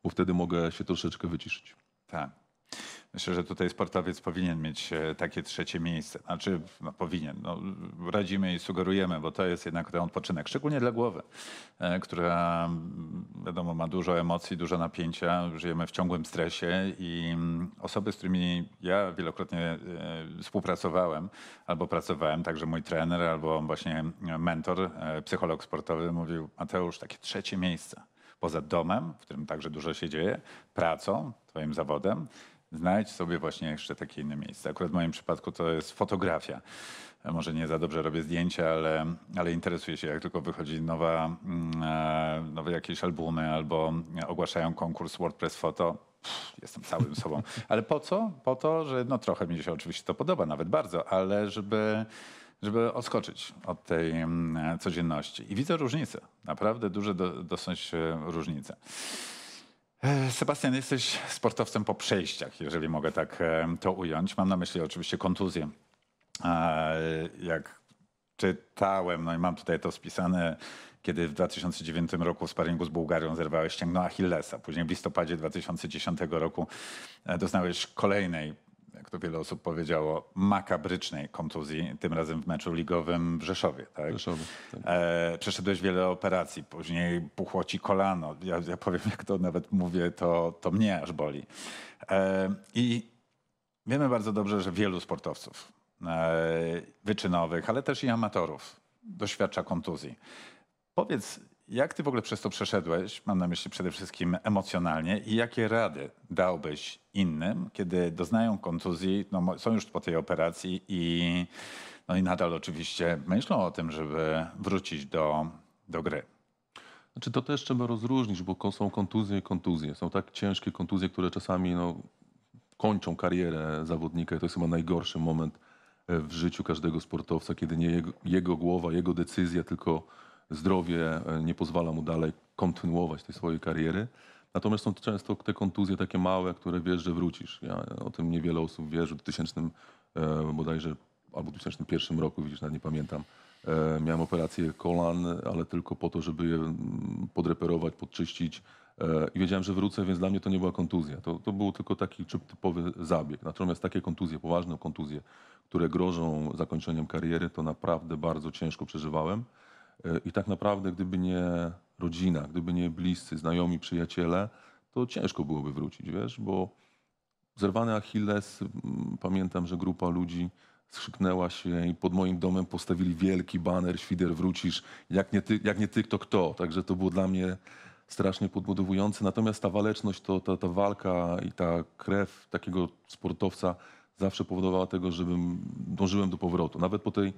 bo wtedy mogę się troszeczkę wyciszyć. Tak. Myślę, że tutaj Sportowiec powinien mieć e, takie trzecie miejsce. Znaczy, no, powinien. No, radzimy i sugerujemy, bo to jest jednak ten odpoczynek, szczególnie dla głowy, e, która wiadomo ma dużo emocji, dużo napięcia, żyjemy w ciągłym stresie i osoby, z którymi ja wielokrotnie e, współpracowałem albo pracowałem, także mój trener albo właśnie mentor, psycholog sportowy mówił Mateusz, takie trzecie miejsce. Poza domem, w którym także dużo się dzieje, pracą, twoim zawodem, znajdź sobie właśnie jeszcze takie inne miejsce. Akurat w moim przypadku to jest fotografia. E, może nie za dobrze robię zdjęcia, ale, ale interesuję się, jak tylko wychodzi nowa, mm, e, nowe jakieś albumy albo e, ogłaszają konkurs WordPress Photo, jestem całym sobą. Ale po co? Po to, że no trochę mi się oczywiście to podoba, nawet bardzo, ale żeby, żeby odskoczyć od tej mm, codzienności. I widzę różnice, naprawdę duże do, dosyć różnice. E, Sebastian, jesteś sportowcem po przejściach, jeżeli mogę tak e, to ująć. Mam na myśli oczywiście kontuzję. E, jak czytałem, no i mam tutaj to spisane, kiedy w 2009 roku w sparingu z Bułgarią zerwałeś ścięgno Achillesa. Później w listopadzie 2010 roku doznałeś kolejnej jak to wiele osób powiedziało, makabrycznej kontuzji, tym razem w meczu ligowym w Rzeszowie. Tak? Rzeszowie tak. E, przeszedłeś wiele operacji, później puchło ci kolano. Ja, ja powiem, jak to nawet mówię, to, to mnie aż boli. E, I wiemy bardzo dobrze, że wielu sportowców e, wyczynowych, ale też i amatorów doświadcza kontuzji. Powiedz, jak ty w ogóle przez to przeszedłeś? Mam na myśli przede wszystkim emocjonalnie i jakie rady dałbyś innym, kiedy doznają kontuzji, no, są już po tej operacji i, no i nadal oczywiście myślą o tym, żeby wrócić do, do gry? Znaczy to też trzeba rozróżnić, bo są kontuzje i kontuzje. Są tak ciężkie kontuzje, które czasami no, kończą karierę zawodnika i to jest chyba najgorszy moment w życiu każdego sportowca, kiedy nie jego, jego głowa, jego decyzja, tylko zdrowie e, nie pozwala mu dalej kontynuować tej swojej kariery. Natomiast są często te kontuzje takie małe, które wiesz, że wrócisz. Ja, o tym niewiele osób wie, że w 2000 e, bodajże albo w 2001 roku, widzisz, nawet nie pamiętam, e, miałem operację kolan, ale tylko po to, żeby je podreperować, podczyścić i wiedziałem, że wrócę, więc dla mnie to nie była kontuzja. To, to był tylko taki typowy zabieg. Natomiast takie kontuzje, poważne kontuzje, które grożą zakończeniem kariery, to naprawdę bardzo ciężko przeżywałem. I tak naprawdę, gdyby nie rodzina, gdyby nie bliscy, znajomi, przyjaciele, to ciężko byłoby wrócić, wiesz, bo zerwany Achilles, pamiętam, że grupa ludzi skrzyknęła się i pod moim domem postawili wielki baner, świder, wrócisz, jak nie ty, jak nie ty to kto. Także to było dla mnie strasznie podbudowujące. Natomiast ta waleczność, to, ta, ta walka i ta krew takiego sportowca zawsze powodowała tego, żebym dążyłem do powrotu. Nawet po tej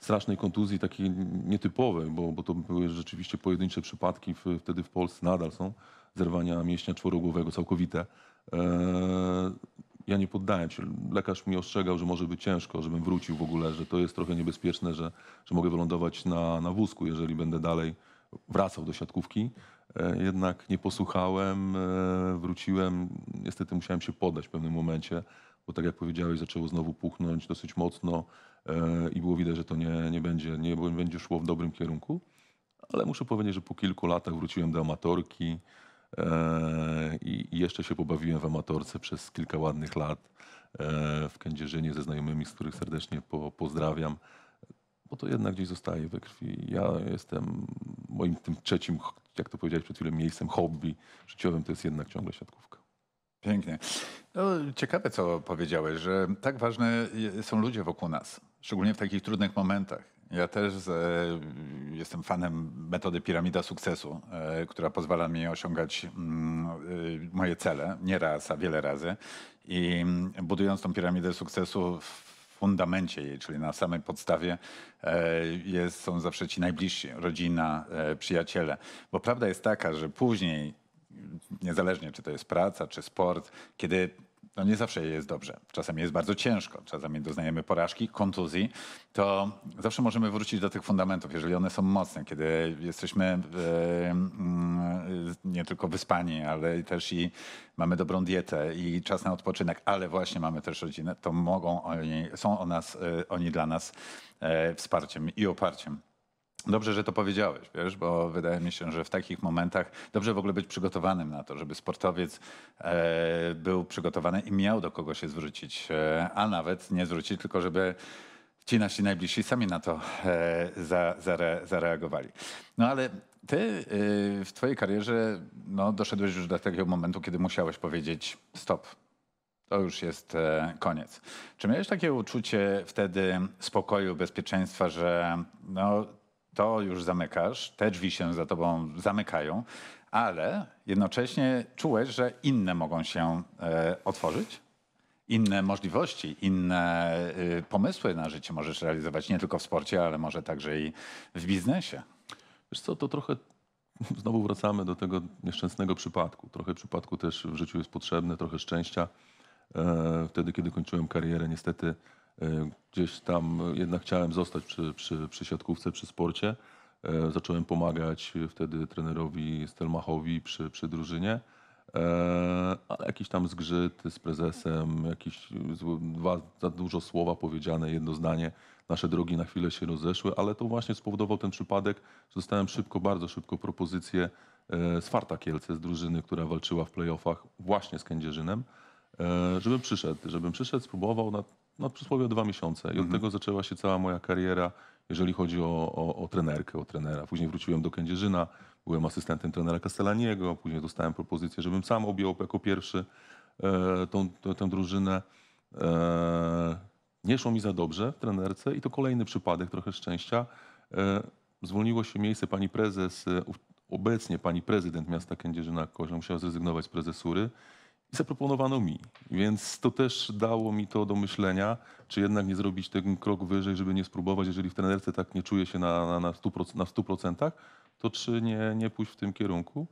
strasznej kontuzji, takiej nietypowej, bo, bo to były rzeczywiście pojedyncze przypadki w, wtedy w Polsce, nadal są, zerwania mięśnia czworogłowego całkowite. E, ja nie poddałem się. Lekarz mi ostrzegał, że może być ciężko, żebym wrócił w ogóle, że to jest trochę niebezpieczne, że, że mogę wylądować na, na wózku, jeżeli będę dalej wracał do siatkówki. E, jednak nie posłuchałem, e, wróciłem. Niestety musiałem się poddać w pewnym momencie, bo tak jak powiedziałeś, zaczęło znowu puchnąć dosyć mocno. E, i było widać, że to nie, nie, będzie, nie będzie szło w dobrym kierunku. Ale muszę powiedzieć, że po kilku latach wróciłem do amatorki e, i jeszcze się pobawiłem w amatorce przez kilka ładnych lat e, w Kędzierzynie ze znajomymi, z których serdecznie po, pozdrawiam, bo to jednak gdzieś zostaje we krwi. Ja jestem moim tym trzecim, jak to powiedziałeś przed chwilą, miejscem hobby życiowym, to jest jednak ciągle siatkówka. Pięknie. No, ciekawe, co powiedziałeś, że tak ważne są ludzie wokół nas szczególnie w takich trudnych momentach. Ja też z, e, jestem fanem metody piramida sukcesu, e, która pozwala mi osiągać mm, e, moje cele nie raz, a wiele razy. I mm, budując tą piramidę sukcesu w fundamencie jej, czyli na samej podstawie jest, są zawsze ci najbliżsi, rodzina, przyjaciele. Bo prawda jest taka, że później, niezależnie czy to jest praca, czy sport, kiedy no nie zawsze jest dobrze. Czasami jest bardzo ciężko, czasami doznajemy porażki, kontuzji, to zawsze możemy wrócić do tych fundamentów, jeżeli one są mocne, kiedy jesteśmy e, mm, nie tylko wyspani, ale też i mamy dobrą dietę i czas na odpoczynek, ale właśnie mamy też rodzinę, to mogą oni, są o nas, e, oni dla nas e, wsparciem i oparciem. Dobrze, że to powiedziałeś, wiesz, bo wydaje mi się, że w takich momentach dobrze w ogóle być przygotowanym na to, żeby sportowiec e, był przygotowany i miał do kogo się zwrócić, e, a nawet nie zwrócić, tylko żeby ci nasi najbliżsi sami na to e, za, zare, zareagowali. No ale ty e, w twojej karierze no, doszedłeś już do takiego momentu, kiedy musiałeś powiedzieć stop. To już jest e, koniec. Czy miałeś takie uczucie wtedy spokoju, bezpieczeństwa, że no, to już zamykasz, te drzwi się za tobą zamykają, ale jednocześnie czułeś, że inne mogą się e, otworzyć? Inne możliwości, inne e, pomysły na życie możesz realizować nie tylko w sporcie, ale może także i w biznesie. Wiesz co, to trochę znowu wracamy do tego nieszczęsnego przypadku. Trochę przypadku też w życiu jest potrzebne, trochę szczęścia. E, wtedy, kiedy kończyłem karierę, niestety E, gdzieś tam jednak chciałem zostać przy, przy, przy siatkówce, przy sporcie. E, zacząłem pomagać wtedy trenerowi Stelmachowi przy, przy drużynie. E, ale jakiś tam zgrzyt z prezesem, jakieś dwa za dużo słowa powiedziane, jedno zdanie. Nasze drogi na chwilę się rozeszły, ale to właśnie spowodował ten przypadek, że dostałem szybko, bardzo szybko propozycję z Farta Kielce, z drużyny, która walczyła w playoffach właśnie z Kędzierzynem, żebym przyszedł, żebym przyszedł, spróbował no przysłowie dwa miesiące. I od mhm. tego zaczęła się cała moja kariera, jeżeli chodzi o, o, o trenerkę, o trenera. Później wróciłem do Kędzierzyna, byłem asystentem trenera Castellaniego, później dostałem propozycję, żebym sam objął jako pierwszy e, tą, tę, drużynę. E, nie szło mi za dobrze w trenerce i to kolejny przypadek, trochę szczęścia. E, zwolniło się miejsce pani prezes, e, obecnie pani prezydent miasta Kędzierzyna, która musiała zrezygnować z prezesury. I zaproponowano mi. Więc to też dało mi to do myślenia, czy jednak nie zrobić ten krok wyżej, żeby nie spróbować, jeżeli w trenerce tak nie czuję się na, na, na, 100%, na 100%, to czy nie, nie pójść w tym kierunku.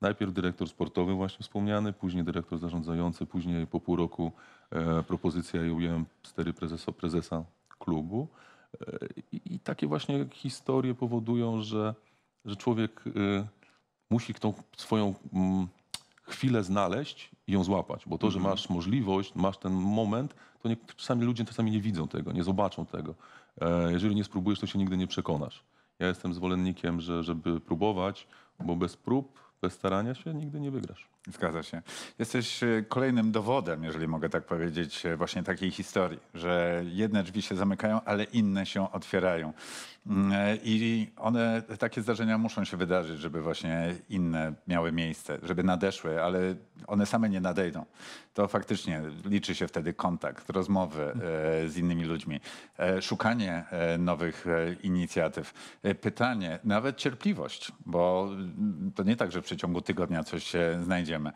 Najpierw dyrektor sportowy właśnie wspomniany, później dyrektor zarządzający, później po pół roku e, propozycja i ująłem stery prezesa, prezesa klubu. E, i, takie właśnie historie powodują, że, że człowiek e, musi tą swoją... M, mm, chwilę znaleźć i ją złapać. Bo to, że mhm. masz możliwość, masz ten moment, to nie, czasami ludzie czasami nie widzą tego, nie zobaczą tego. E, jeżeli nie spróbujesz, to się nigdy nie przekonasz. Ja jestem zwolennikiem, że, żeby próbować, bo bez prób, bez starania się nigdy nie wygrasz. Zgadza się. Jesteś y, kolejnym dowodem, jeżeli mogę tak powiedzieć, y, właśnie takiej historii, że jedne drzwi się zamykają, ale inne się otwierają. Mm, e, I one, takie zdarzenia muszą się wydarzyć, żeby właśnie inne miały miejsce, żeby nadeszły, ale one same nie nadejdą. To faktycznie liczy się wtedy kontakt, rozmowy e, z innymi ludźmi, e, szukanie nowych inicjatyw, pytanie, nawet cierpliwość, bo mm, to nie tak, że w przeciągu tygodnia coś się znajdzie znajdziemy.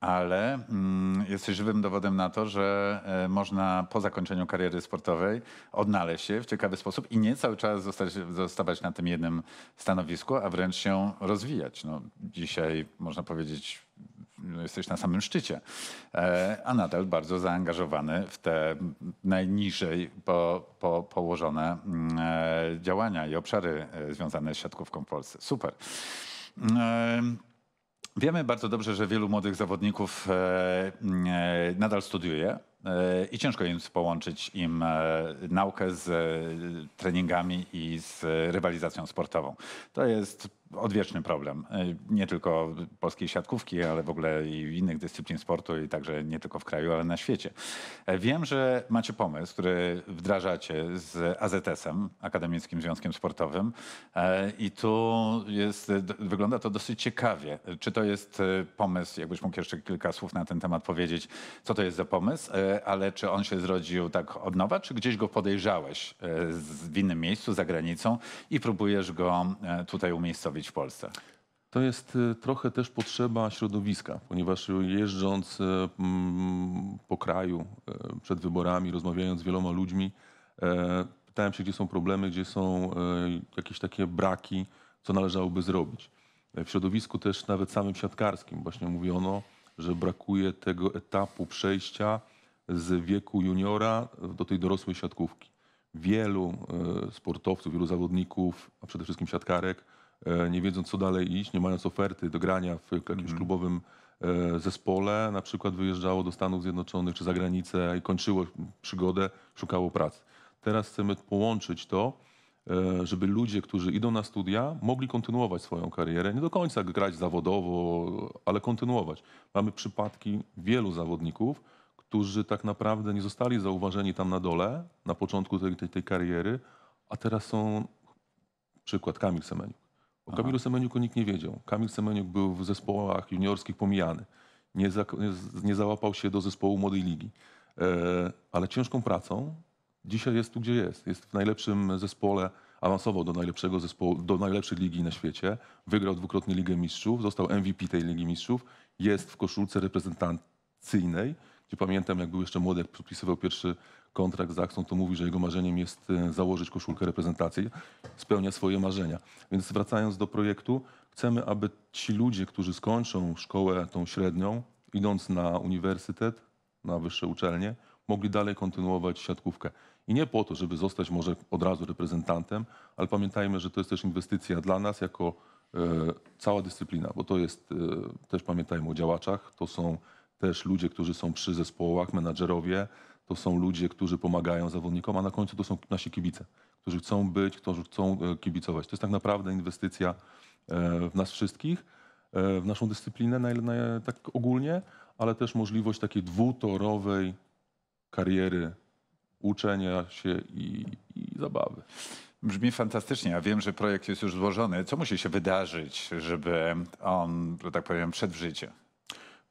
Ale mm, jesteś żywym dowodem na to, że y, można po zakończeniu kariery sportowej odnaleźć się w ciekawy sposób i nie cały czas zostać, zostawać na tym jednym stanowisku, a wręcz się rozwijać. No, dzisiaj można powiedzieć, no, jesteś na samym szczycie, e, a nadal bardzo zaangażowany w te najniżej po, po, położone mm, e, działania i obszary związane z siatkówką w Polsce. Super. Wiemy bardzo dobrze, że wielu młodych zawodników e, e, nadal studiuje e, i ciężko im połączyć im naukę z treningami i z rywalizacją sportową. To jest odwieczny problem. E, nie tylko polskiej siatkówki, ale w ogóle i innych dyscyplin sportu i także nie tylko w kraju, ale na świecie. E, wiem, że macie pomysł, który wdrażacie z AZS-em, Akademickim Związkiem Sportowym e, i tu jest, wygląda to dosyć ciekawie. Czy to jest pomysł, jakbyś mógł jeszcze kilka słów na ten temat powiedzieć, co to jest za pomysł, ale czy on się zrodził tak od nowa, czy gdzieś go podejrzałeś w innym miejscu, za granicą i próbujesz go tutaj umiejscowić? w Polsce? To jest y, trochę też potrzeba środowiska, ponieważ jeżdżąc y, mm, po kraju y, przed wyborami, rozmawiając z wieloma ludźmi, pytałem się, gdzie są problemy, gdzie są jakieś takie braki, co należałoby zrobić. W środowisku też nawet samym siatkarskim właśnie mówiono, że brakuje tego etapu przejścia z wieku juniora do tej dorosłej siatkówki. Wielu sportowców, wielu zawodników, a przede wszystkim siatkarek, E, nie wiedząc, co dalej iść, nie mając oferty do grania w jakimś mhm. klubowym e, zespole, na przykład wyjeżdżało do Stanów Zjednoczonych czy za granicę i kończyło przygodę, szukało pracy. Teraz chcemy połączyć to, e, żeby ludzie, którzy idą na studia, mogli kontynuować swoją karierę, nie do końca grać zawodowo, ale kontynuować. Mamy przypadki wielu zawodników, którzy tak naprawdę nie zostali zauważeni tam na dole, na początku tej, tej, tej kariery, a teraz są przykład Kamil Semeniuk o Kamilu Semeniuku nikt nie wiedział. Kamil Semeniuk był w zespołach juniorskich pomijany. Nie, za, nie załapał się do zespołu Młodej Ligi. E, ale ciężką pracą dzisiaj jest tu, gdzie jest. Jest w najlepszym zespole, awansował do najlepszego zespołu, do najlepszej ligi na świecie. Wygrał dwukrotnie Ligę Mistrzów, został MVP tej Ligi Mistrzów. Jest w koszulce reprezentacyjnej gdzie pamiętam, jak był jeszcze młody, jak podpisywał pierwszy kontrakt z Aksą, to mówi, że jego marzeniem jest e, założyć koszulkę reprezentacji. Spełnia swoje marzenia. Więc wracając do projektu, chcemy, aby ci ludzie, którzy skończą szkołę tą średnią, idąc na uniwersytet, na wyższe uczelnie, mogli dalej kontynuować siatkówkę. I nie po to, żeby zostać może od razu reprezentantem, ale pamiętajmy, że to jest też inwestycja dla nas jako e, cała dyscyplina, bo to jest, e, też pamiętajmy o działaczach, to są też ludzie, którzy są przy zespołach, menadżerowie, to są ludzie, którzy pomagają zawodnikom, a na końcu to są nasi kibice, którzy chcą być, którzy chcą e, kibicować. To jest tak naprawdę inwestycja e, w nas wszystkich, e, w naszą dyscyplinę na, na, tak ogólnie, ale też możliwość takiej dwutorowej kariery uczenia się i, i zabawy. Brzmi fantastycznie. Ja wiem, że projekt jest już złożony. Co musi się wydarzyć, żeby on, że tak powiem, wszedł w życie?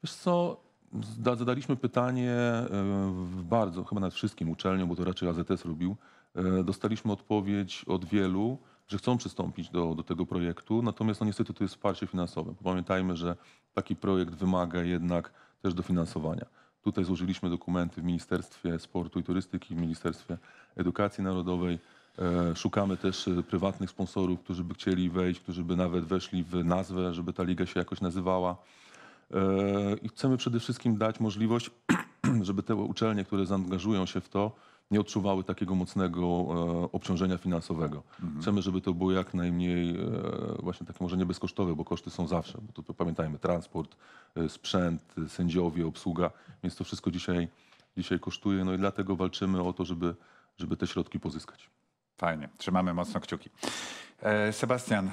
Wiesz co, Zadaliśmy pytanie e, bardzo, chyba nad wszystkim uczelniom, bo to raczej AZS robił. E, dostaliśmy odpowiedź od wielu, że chcą przystąpić do, do tego projektu, natomiast no niestety to jest wsparcie finansowe. Pamiętajmy, że taki projekt wymaga jednak też dofinansowania. Tutaj złożyliśmy dokumenty w Ministerstwie Sportu i Turystyki, w Ministerstwie Edukacji Narodowej. E, szukamy też prywatnych sponsorów, którzy by chcieli wejść, którzy by nawet weszli w nazwę, żeby ta liga się jakoś nazywała. E, I chcemy przede wszystkim dać możliwość, żeby te uczelnie, które zaangażują się w to, nie odczuwały takiego mocnego e, obciążenia finansowego. Mhm. Chcemy, żeby to było jak najmniej e, właśnie takie może nie bezkosztowe, bo koszty są zawsze. Bo to pamiętajmy, transport, sprzęt, sędziowie, obsługa, więc to wszystko dzisiaj, dzisiaj kosztuje. No i dlatego walczymy o to, żeby, żeby te środki pozyskać. Fajnie, trzymamy mocno kciuki. Sebastian,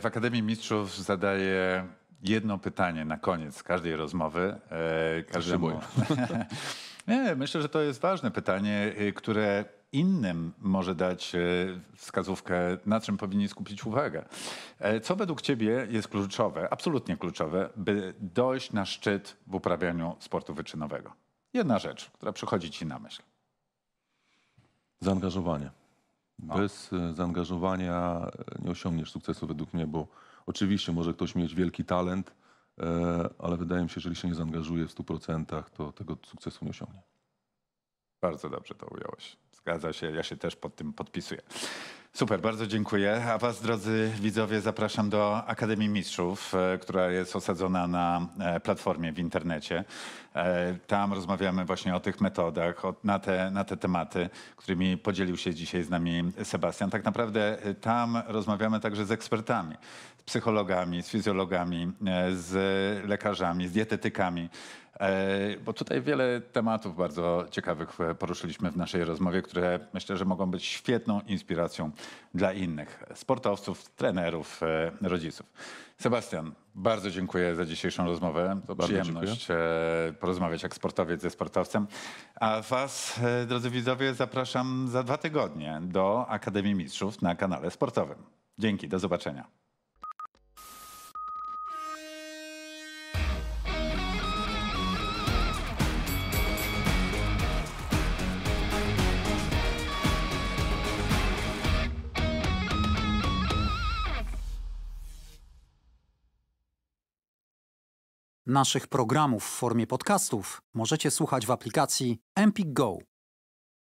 w Akademii Mistrzów zadaje Jedno pytanie na koniec każdej rozmowy. E, każdemu. Nie, myślę, że to jest ważne pytanie, y, które innym może dać e, wskazówkę, na czym powinni skupić uwagę. E, co według Ciebie jest kluczowe, absolutnie kluczowe, by dojść na szczyt w uprawianiu sportu wyczynowego? Jedna rzecz, która przychodzi Ci na myśl. Zaangażowanie. No. Bez o. zaangażowania nie osiągniesz sukcesu według mnie, bo Oczywiście może ktoś mieć wielki talent, e, ale wydaje mi się, że jeżeli się nie zaangażuje w 100%, to tego sukcesu nie osiągnie. Bardzo dobrze to ująłeś. Zgadza się, ja się też pod tym podpisuję. Super, bardzo dziękuję. A Was, drodzy widzowie, zapraszam do Akademii Mistrzów, e, która jest osadzona na e, platformie w internecie. Tam rozmawiamy właśnie o tych metodach, na, te, na te tematy, którymi podzielił się dzisiaj z nami Sebastian. Tak naprawdę tam rozmawiamy także z ekspertami psychologami, z fizjologami, e, z lekarzami, z dietetykami. E, bo tutaj wiele tematów bardzo ciekawych e, poruszyliśmy w naszej rozmowie, które myślę, że mogą być świetną inspiracją dla innych sportowców, trenerów, rodziców. Sebastian, bardzo dziękuję za dzisiejszą rozmowę. To bardzo przyjemność dziękuję. porozmawiać jak sportowiec ze sportowcem. A Was, drodzy widzowie, zapraszam za dwa tygodnie do Akademii Mistrzów na kanale sportowym. Dzięki, do zobaczenia. Naszych programów w formie podcastów możecie słuchać w aplikacji Empik Go.